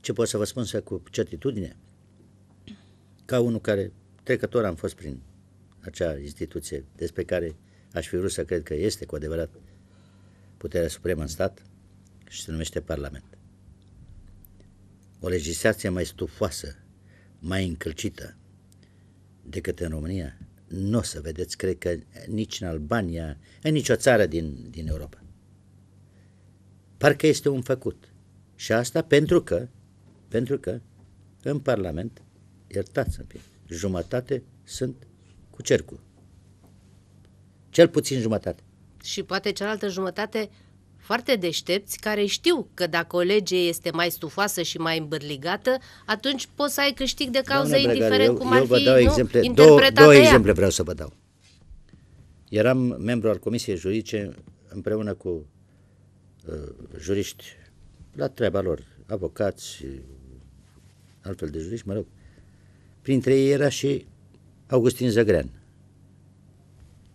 Ce pot să vă spun să cu certitudine? Ca unul care trecător am fost prin acea instituție despre care aș fi vrut să cred că este cu adevărat puterea supremă în stat și se numește Parlament. O legislație mai stufoasă, mai încălcită decât în România nu o să vedeți, cred că nici în Albania, în nicio țară din, din Europa. Parcă este un făcut. Și asta pentru că, pentru că în Parlament, iertați-mă, jumătate sunt cu cercul. Cel puțin jumătate. Și poate cealaltă jumătate foarte deștepți care știu că dacă o lege este mai stufoasă și mai îmbârligată, atunci poți să ai câștig de cauză Doamne indiferent Bregar, cum eu, ar eu vă fi dau nu, exemple, două, două exemple vreau să vă dau. Eram membru al Comisiei Juridice împreună cu uh, juriști la treaba lor, avocați, altfel de juriști, mă rog. Printre ei era și Augustin Zăgrean,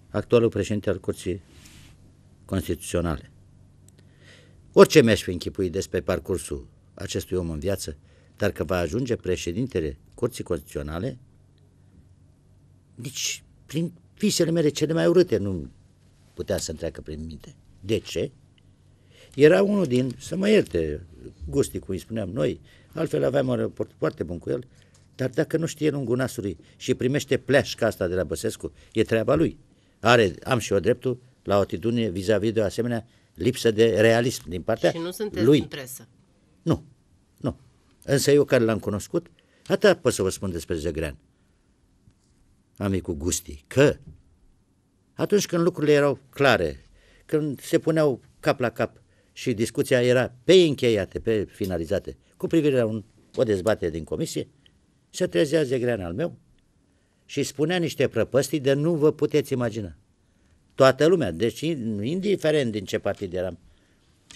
actualul președinte al Curții Constituționale. Orice mi-aș fi închipuit despre parcursul acestui om în viață, dar că va ajunge președintele Curții Constituționale, nici prin visele mele cele mai urâte nu putea să-mi treacă prin minte. De ce? Era unul din, să mă ierte, gusti, cum îi spuneam noi, altfel aveam un raport foarte bun cu el, dar dacă nu știe lungul nasului și primește pleașca asta de la Băsescu, e treaba lui. Are, am și eu dreptul la o atitudine vis-a-vis de o asemenea lipsă de realism din partea lui. Și nu sunteți lui. în presă. Nu, nu. Însă eu care l-am cunoscut, atât pot să vă spun despre Zegrean, amicul Gusti, că atunci când lucrurile erau clare, când se puneau cap la cap și discuția era pe încheiate, pe finalizate, cu privire la un, o dezbatere din comisie, se trezea Zegrean al meu și spunea niște prăpăstii de nu vă puteți imagina. Toată lumea, deci indiferent din ce partid eram,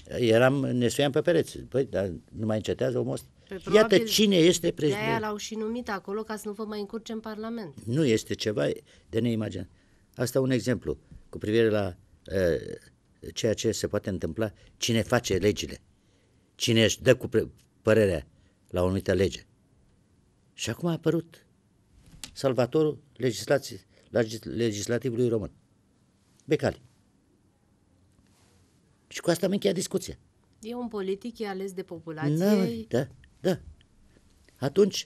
eram, ne suiam pe pereți. Păi, dar nu mai încetează omul ăsta. Păi, Iată cine este președinte. De-aia l-au și numit acolo ca să nu vă mai încurce în Parlament. Nu este ceva de neimaginat. Asta un exemplu cu privire la uh, ceea ce se poate întâmpla, cine face legile, cine își dă cu părerea la o anumită lege. Și acum a apărut salvatorul legislației, legislativului român. Becali. Și cu asta am încheiat discuția. E un politic, e ales de populație. Da, da, da. Atunci,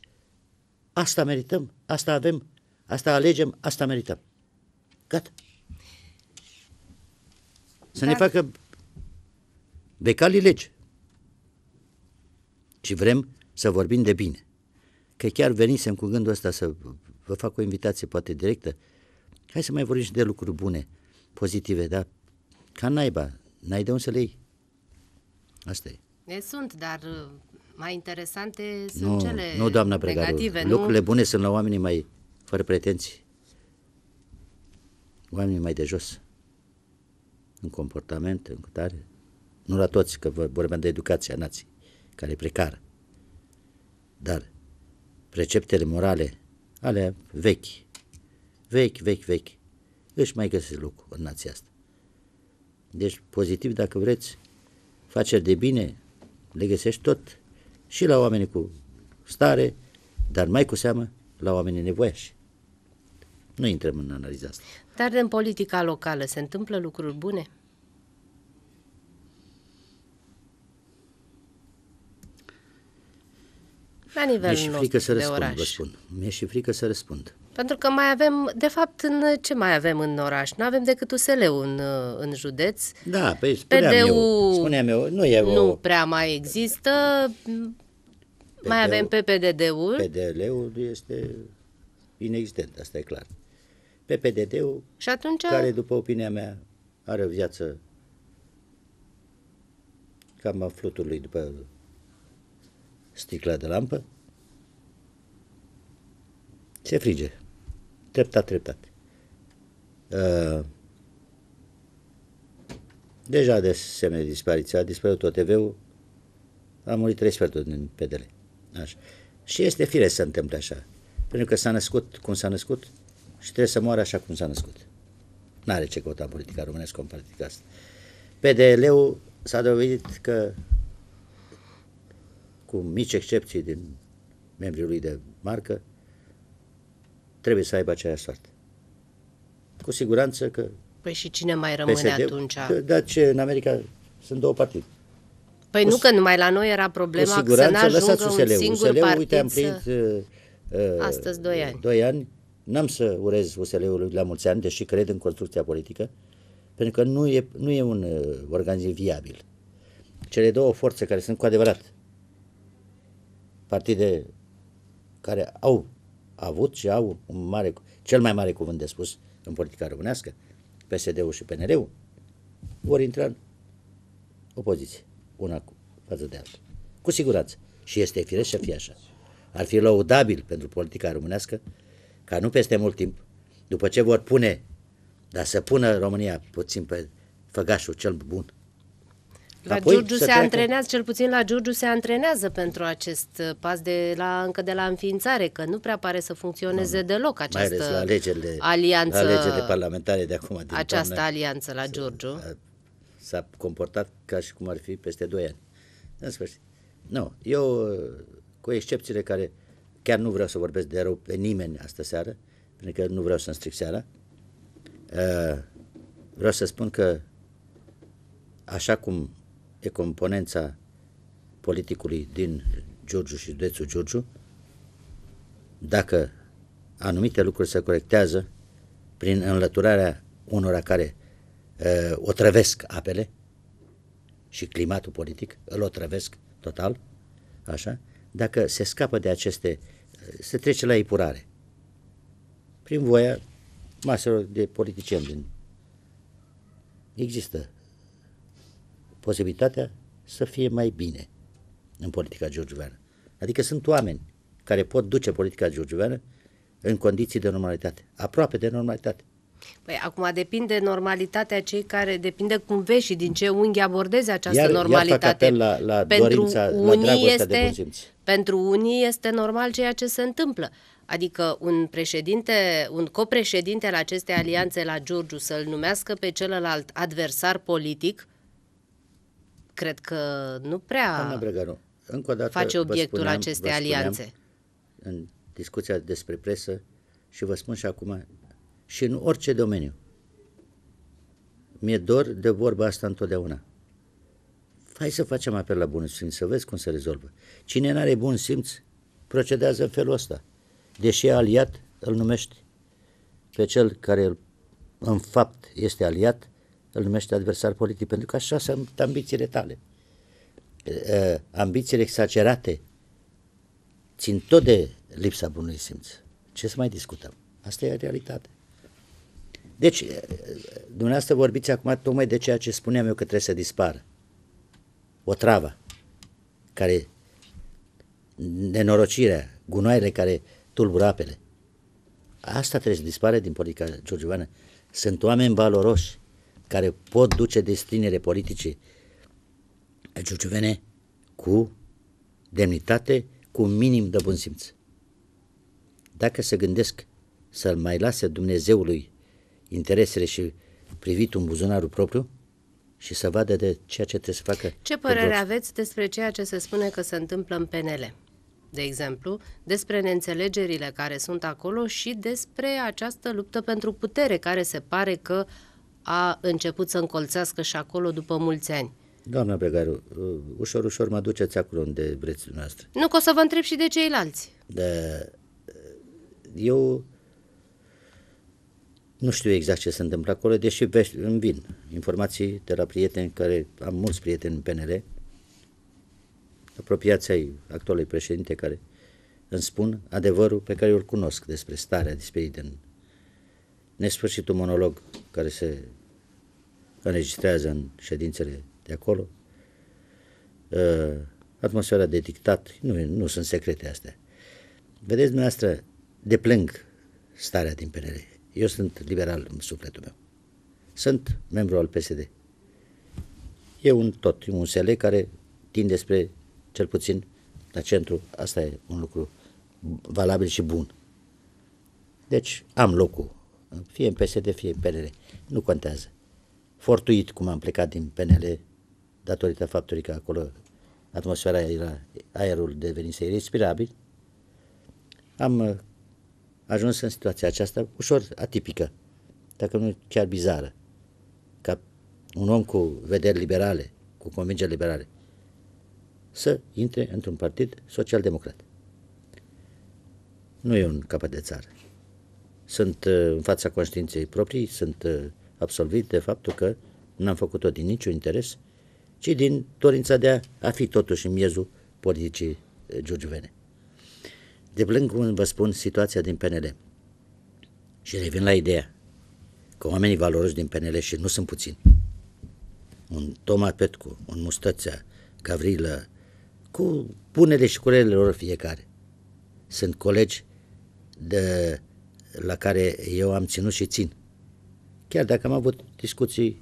asta merităm, asta avem, asta alegem, asta merităm. Gata. Să Dar... ne facă becalii legi. Și vrem să vorbim de bine. Că chiar venisem cu gândul ăsta să vă fac o invitație poate directă. Hai să mai vorbim și de lucruri bune pozitive, dar ca naiba, n-ai de unde să le iei. Asta e. Ne sunt, dar uh, mai interesante sunt nu, cele nu, doamna Bregaru, negative, nu? Lucrurile bune sunt la oamenii mai fără pretenții. Oamenii mai de jos. În comportament, în cutare. Nu la toți, că vorbim de educația nației, care e precară. Dar preceptele morale, ale vechi, vechi, vechi, vechi, își deci mai găsesc lucru în nația asta. Deci, pozitiv, dacă vreți, faceri de bine, le găsești tot. Și la oameni cu stare, dar mai cu seamă la oameni nevoiași. Nu intrăm în analiza asta. Dar în politica locală se întâmplă lucruri bune? La nivel Mi-e și frică să răspund, oraș. vă spun. Mi-e și frică să răspund. Pentru că mai avem, de fapt, în ce mai avem în oraș? Nu avem decât usl în, în județ. Da, păi spuneam eu, spuneam eu, nu e o... Nu prea mai există, pd mai avem PPDD-ul. PDL-ul este inexistent, asta e clar. PPDD-ul, și atunci... care, după opinia mea, are o viață cam a flutului după sticla de lampă, se frige treptat, treptat. Uh, deja de semne de dispariție, a dispărut tot TV-ul, a murit trei sferturi din PDL. Așa. Și este firesc să întâmple așa, pentru că s-a născut cum s-a născut și trebuie să moară așa cum s-a născut. N-are ce căuta politica românesc, în politica asta. PDL-ul s-a dovedit că, cu mici excepții din membrii lui de marcă, trebuie să aibă aceeași soartă. Cu siguranță că... Păi și cine mai rămâne PSD, atunci? Da, ce în America sunt două partide. Păi cu, nu că numai la noi era problema cu siguranță, să lăsați usl un singur usl partid uite, am primit să... Uh, uh, astăzi doi ani. Doi ani. N-am să urez USL-ului la mulți ani, deși cred în construcția politică, pentru că nu e, nu e un uh, organism viabil. Cele două forțe care sunt cu adevărat partide care au avut și au un mare, cel mai mare cuvânt de spus în politica românească, PSD-ul și PNR-ul, vor intra în opoziție, una față de alta. Cu siguranță. Și este firesc să fie așa. Ar fi laudabil pentru politica românească ca nu peste mult timp, după ce vor pune, dar să pună România puțin pe făgașul cel bun, la Apoi, Giurgiu se, se antrenează, cel puțin la Giurgiu se antrenează pentru acest uh, pas de la, încă de la înființare, că nu prea pare să funcționeze nu, deloc această mai ales la alegerile, alianță. La alegerile parlamentare de acum. Din această toamnă, alianță la Giurgiu. S-a, s-a comportat ca și cum ar fi peste 2 ani. În sfârșit. Nu, eu, cu excepțiile care chiar nu vreau să vorbesc de rău pe nimeni astă seară, pentru că nu vreau să-mi stric seara, uh, vreau să spun că așa cum e componența politicului din Giurgiu și județul Giurgiu, dacă anumite lucruri se corectează prin înlăturarea unora care uh, otrăvesc apele și climatul politic, îl otrăvesc total, așa, dacă se scapă de aceste, se trece la ipurare. Prin voia maselor de politicieni din... Există posibilitatea să fie mai bine în politica giurgiuveană. Adică sunt oameni care pot duce politica giurgiuveană în condiții de normalitate, aproape de normalitate. Păi acum depinde normalitatea cei care, depinde cum vezi și din ce unghi abordezi această iar, normalitate. Iar la, la pentru dorința, unii la este, de bun Pentru unii este normal ceea ce se întâmplă. Adică un președinte, un copreședinte al acestei alianțe la Giurgiu să-l numească pe celălalt adversar politic, cred că nu prea Bregaru, încă o dată face obiectul spuneam, acestei alianțe. În discuția despre presă și vă spun și acum, și în orice domeniu. Mi-e dor de vorba asta întotdeauna. Hai să facem apel la bun simț, să vezi cum se rezolvă. Cine nu are bun simț, procedează în felul ăsta. Deși e aliat, îl numești pe cel care în fapt este aliat, îl numește adversar politic, pentru că așa sunt ambițiile tale. Ambițiile exagerate țin tot de lipsa bunului simț. Ce să mai discutăm? Asta e realitate. Deci, dumneavoastră vorbiți acum tocmai de ceea ce spuneam eu că trebuie să dispară. O travă care nenorocirea, gunoaiele care tulbură apele. Asta trebuie să dispare din politica georgivană. Sunt oameni valoroși care pot duce destinere politice ciuciuvene cu demnitate, cu minim de bun simț. Dacă se gândesc să-l mai lase Dumnezeului interesele și privit un buzunarul propriu, și să vadă de ceea ce trebuie să facă. Ce părere aveți despre ceea ce se spune că se întâmplă în PNL? De exemplu, despre neînțelegerile care sunt acolo și despre această luptă pentru putere care se pare că a început să încolțească și acolo după mulți ani. Doamna Bregaru, uh, ușor, ușor mă duceți acolo unde vreți dumneavoastră. Nu, că o să vă întreb și de ceilalți. Da, uh, eu nu știu exact ce se întâmplă acolo, deși îmi vin informații de la prieteni care am mulți prieteni în PNR, apropiați actualei președinte care îmi spun adevărul pe care îl cunosc despre starea de în nesfârșitul monolog care se înregistrează în ședințele de acolo, uh, atmosfera de dictat, nu, nu sunt secrete astea. Vedeți, dumneavoastră, deplâng starea din PNL. Eu sunt liberal în sufletul meu. Sunt membru al PSD. E un tot, un SL care tinde spre, cel puțin, la centru. Asta e un lucru valabil și bun. Deci am locul fie în PSD, fie în PNL. Nu contează. Fortuit cum am plecat din PNL, datorită faptului că acolo atmosfera era, aerul devenise irrespirabil, am uh, ajuns în situația aceasta ușor atipică, dacă nu chiar bizară. Ca un om cu vederi liberale, cu convingeri liberale, să intre într-un partid social-democrat. Nu e un capăt de țară sunt uh, în fața conștiinței proprii, sunt uh, absolvit de faptul că n-am făcut-o din niciun interes, ci din dorința de a, fi totuși în miezul politicii uh, giurgiuvene. plâng, cum vă spun situația din PNL și revin la ideea că oamenii valoroși din PNL și nu sunt puțini, un Toma Petcu, un Mustățea, Gavrilă, cu punele și curelele lor fiecare. Sunt colegi de la care eu am ținut și țin. Chiar dacă am avut discuții,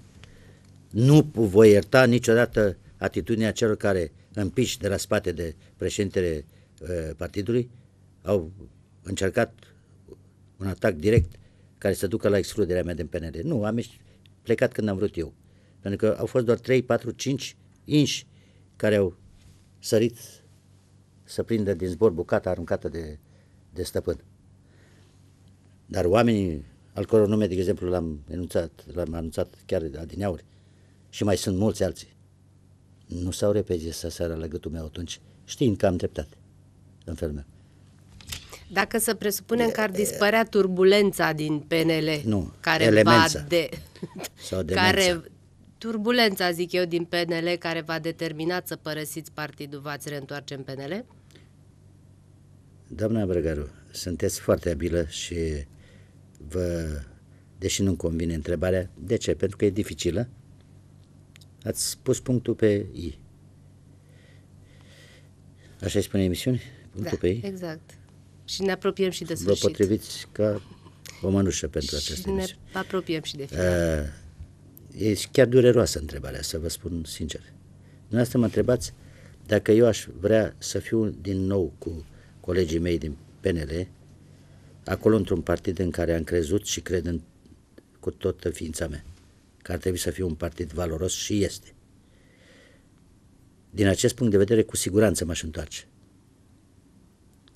nu voi ierta niciodată atitudinea celor care împiși de la spate de președintele uh, partidului au încercat un atac direct care să ducă la excluderea mea din PNL. Nu, am plecat când am vrut eu. Pentru că au fost doar 3, 4, 5 inși care au sărit să prindă din zbor bucata aruncată de, de stăpân. Dar oamenii al căror nume, de exemplu, l-am enunțat, l-am anunțat chiar adineauri și mai sunt mulți alții, nu s-au repezit să seara gâtul meu atunci, știind că am dreptate în felul meu. Dacă să presupunem că ar dispărea turbulența din PNL, nu, care elemența. va de... Sau care turbulența, zic eu, din PNL care va determina să părăsiți partidul, v-ați reîntoarce în PNL? Doamna Brăgaru, sunteți foarte abilă și vă, deși nu-mi convine întrebarea, de ce? Pentru că e dificilă, ați pus punctul pe I. Așa îi spune emisiune? Punctul da, pe I? exact. Și ne apropiem și de sfârșit. Vă potriviți ca o mănușă pentru și această emisiune. ne apropiem și de final. Uh, e chiar dureroasă întrebarea, să vă spun sincer. Dumneavoastră mă întrebați dacă eu aș vrea să fiu din nou cu colegii mei din PNL, acolo într-un partid în care am crezut și cred în, cu toată ființa mea că ar trebui să fie un partid valoros și este. Din acest punct de vedere, cu siguranță m-aș întoarce.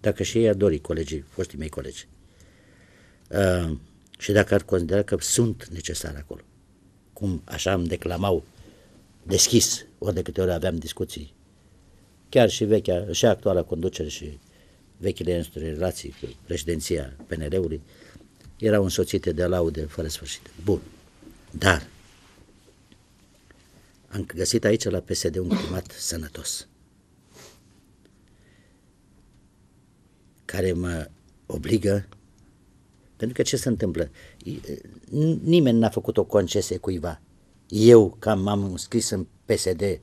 Dacă și ei ar dori, colegii, foștii mei colegi. Uh, și dacă ar considera că sunt necesar acolo. Cum așa îmi declamau deschis, ori de câte ori aveam discuții, chiar și vechea, și actuala conducere și vechile noastre relații cu președinția pnr ului erau însoțite de laude fără sfârșit. Bun. Dar am găsit aici la PSD un climat sănătos care mă obligă pentru că ce se întâmplă? Nimeni n-a făcut o concesie cuiva. Eu, ca m-am înscris în PSD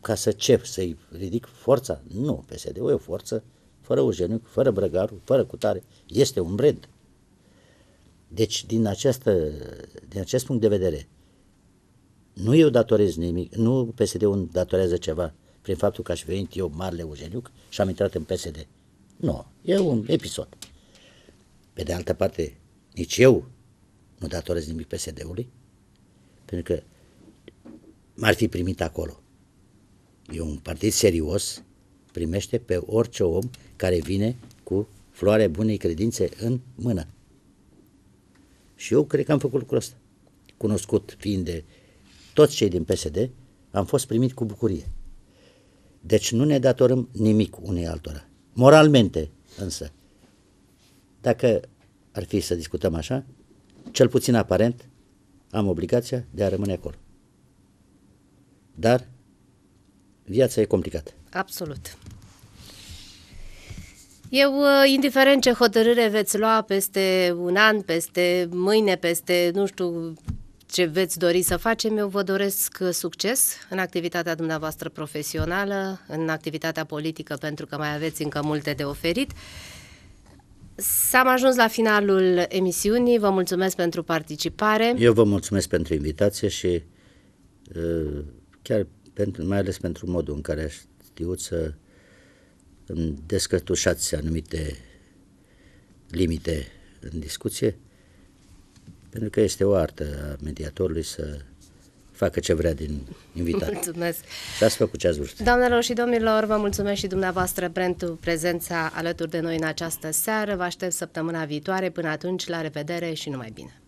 ca să cep, să-i ridic forța? Nu, PSD-ul e o forță fără Ojeniuc, fără Brăgaru, fără Cutare, este un brand. Deci, din, această, din acest punct de vedere, nu eu datorez nimic, nu PSD-ul datorează ceva prin faptul că aș venit eu, Marle Ugeniuc, și am intrat în PSD. Nu, e un episod. Pe de altă parte, nici eu nu datorez nimic PSD-ului, pentru că m-ar fi primit acolo. E un partid serios, primește pe orice om care vine cu floarea bunei credințe în mână. Și eu cred că am făcut lucrul ăsta. Cunoscut fiind de toți cei din PSD, am fost primit cu bucurie. Deci nu ne datorăm nimic unei altora. Moralmente, însă, dacă ar fi să discutăm așa, cel puțin aparent, am obligația de a rămâne acolo. Dar viața e complicată. Absolut. Eu, uh, indiferent ce hotărâre veți lua peste un an, peste mâine, peste nu știu ce veți dori să facem, eu vă doresc uh, succes în activitatea dumneavoastră profesională, în activitatea politică, pentru că mai aveți încă multe de oferit. S-am ajuns la finalul emisiunii, vă mulțumesc pentru participare. Eu vă mulțumesc pentru invitație și uh, chiar pentru, mai ales pentru modul în care ați știut să descătușați anumite limite în discuție, pentru că este o artă a mediatorului să facă ce vrea din invitat. Mulțumesc. Și ați făcut ce ați vrut. Doamnelor și domnilor, vă mulțumesc și dumneavoastră pentru prezența alături de noi în această seară. Vă aștept săptămâna viitoare. Până atunci, la revedere și numai bine!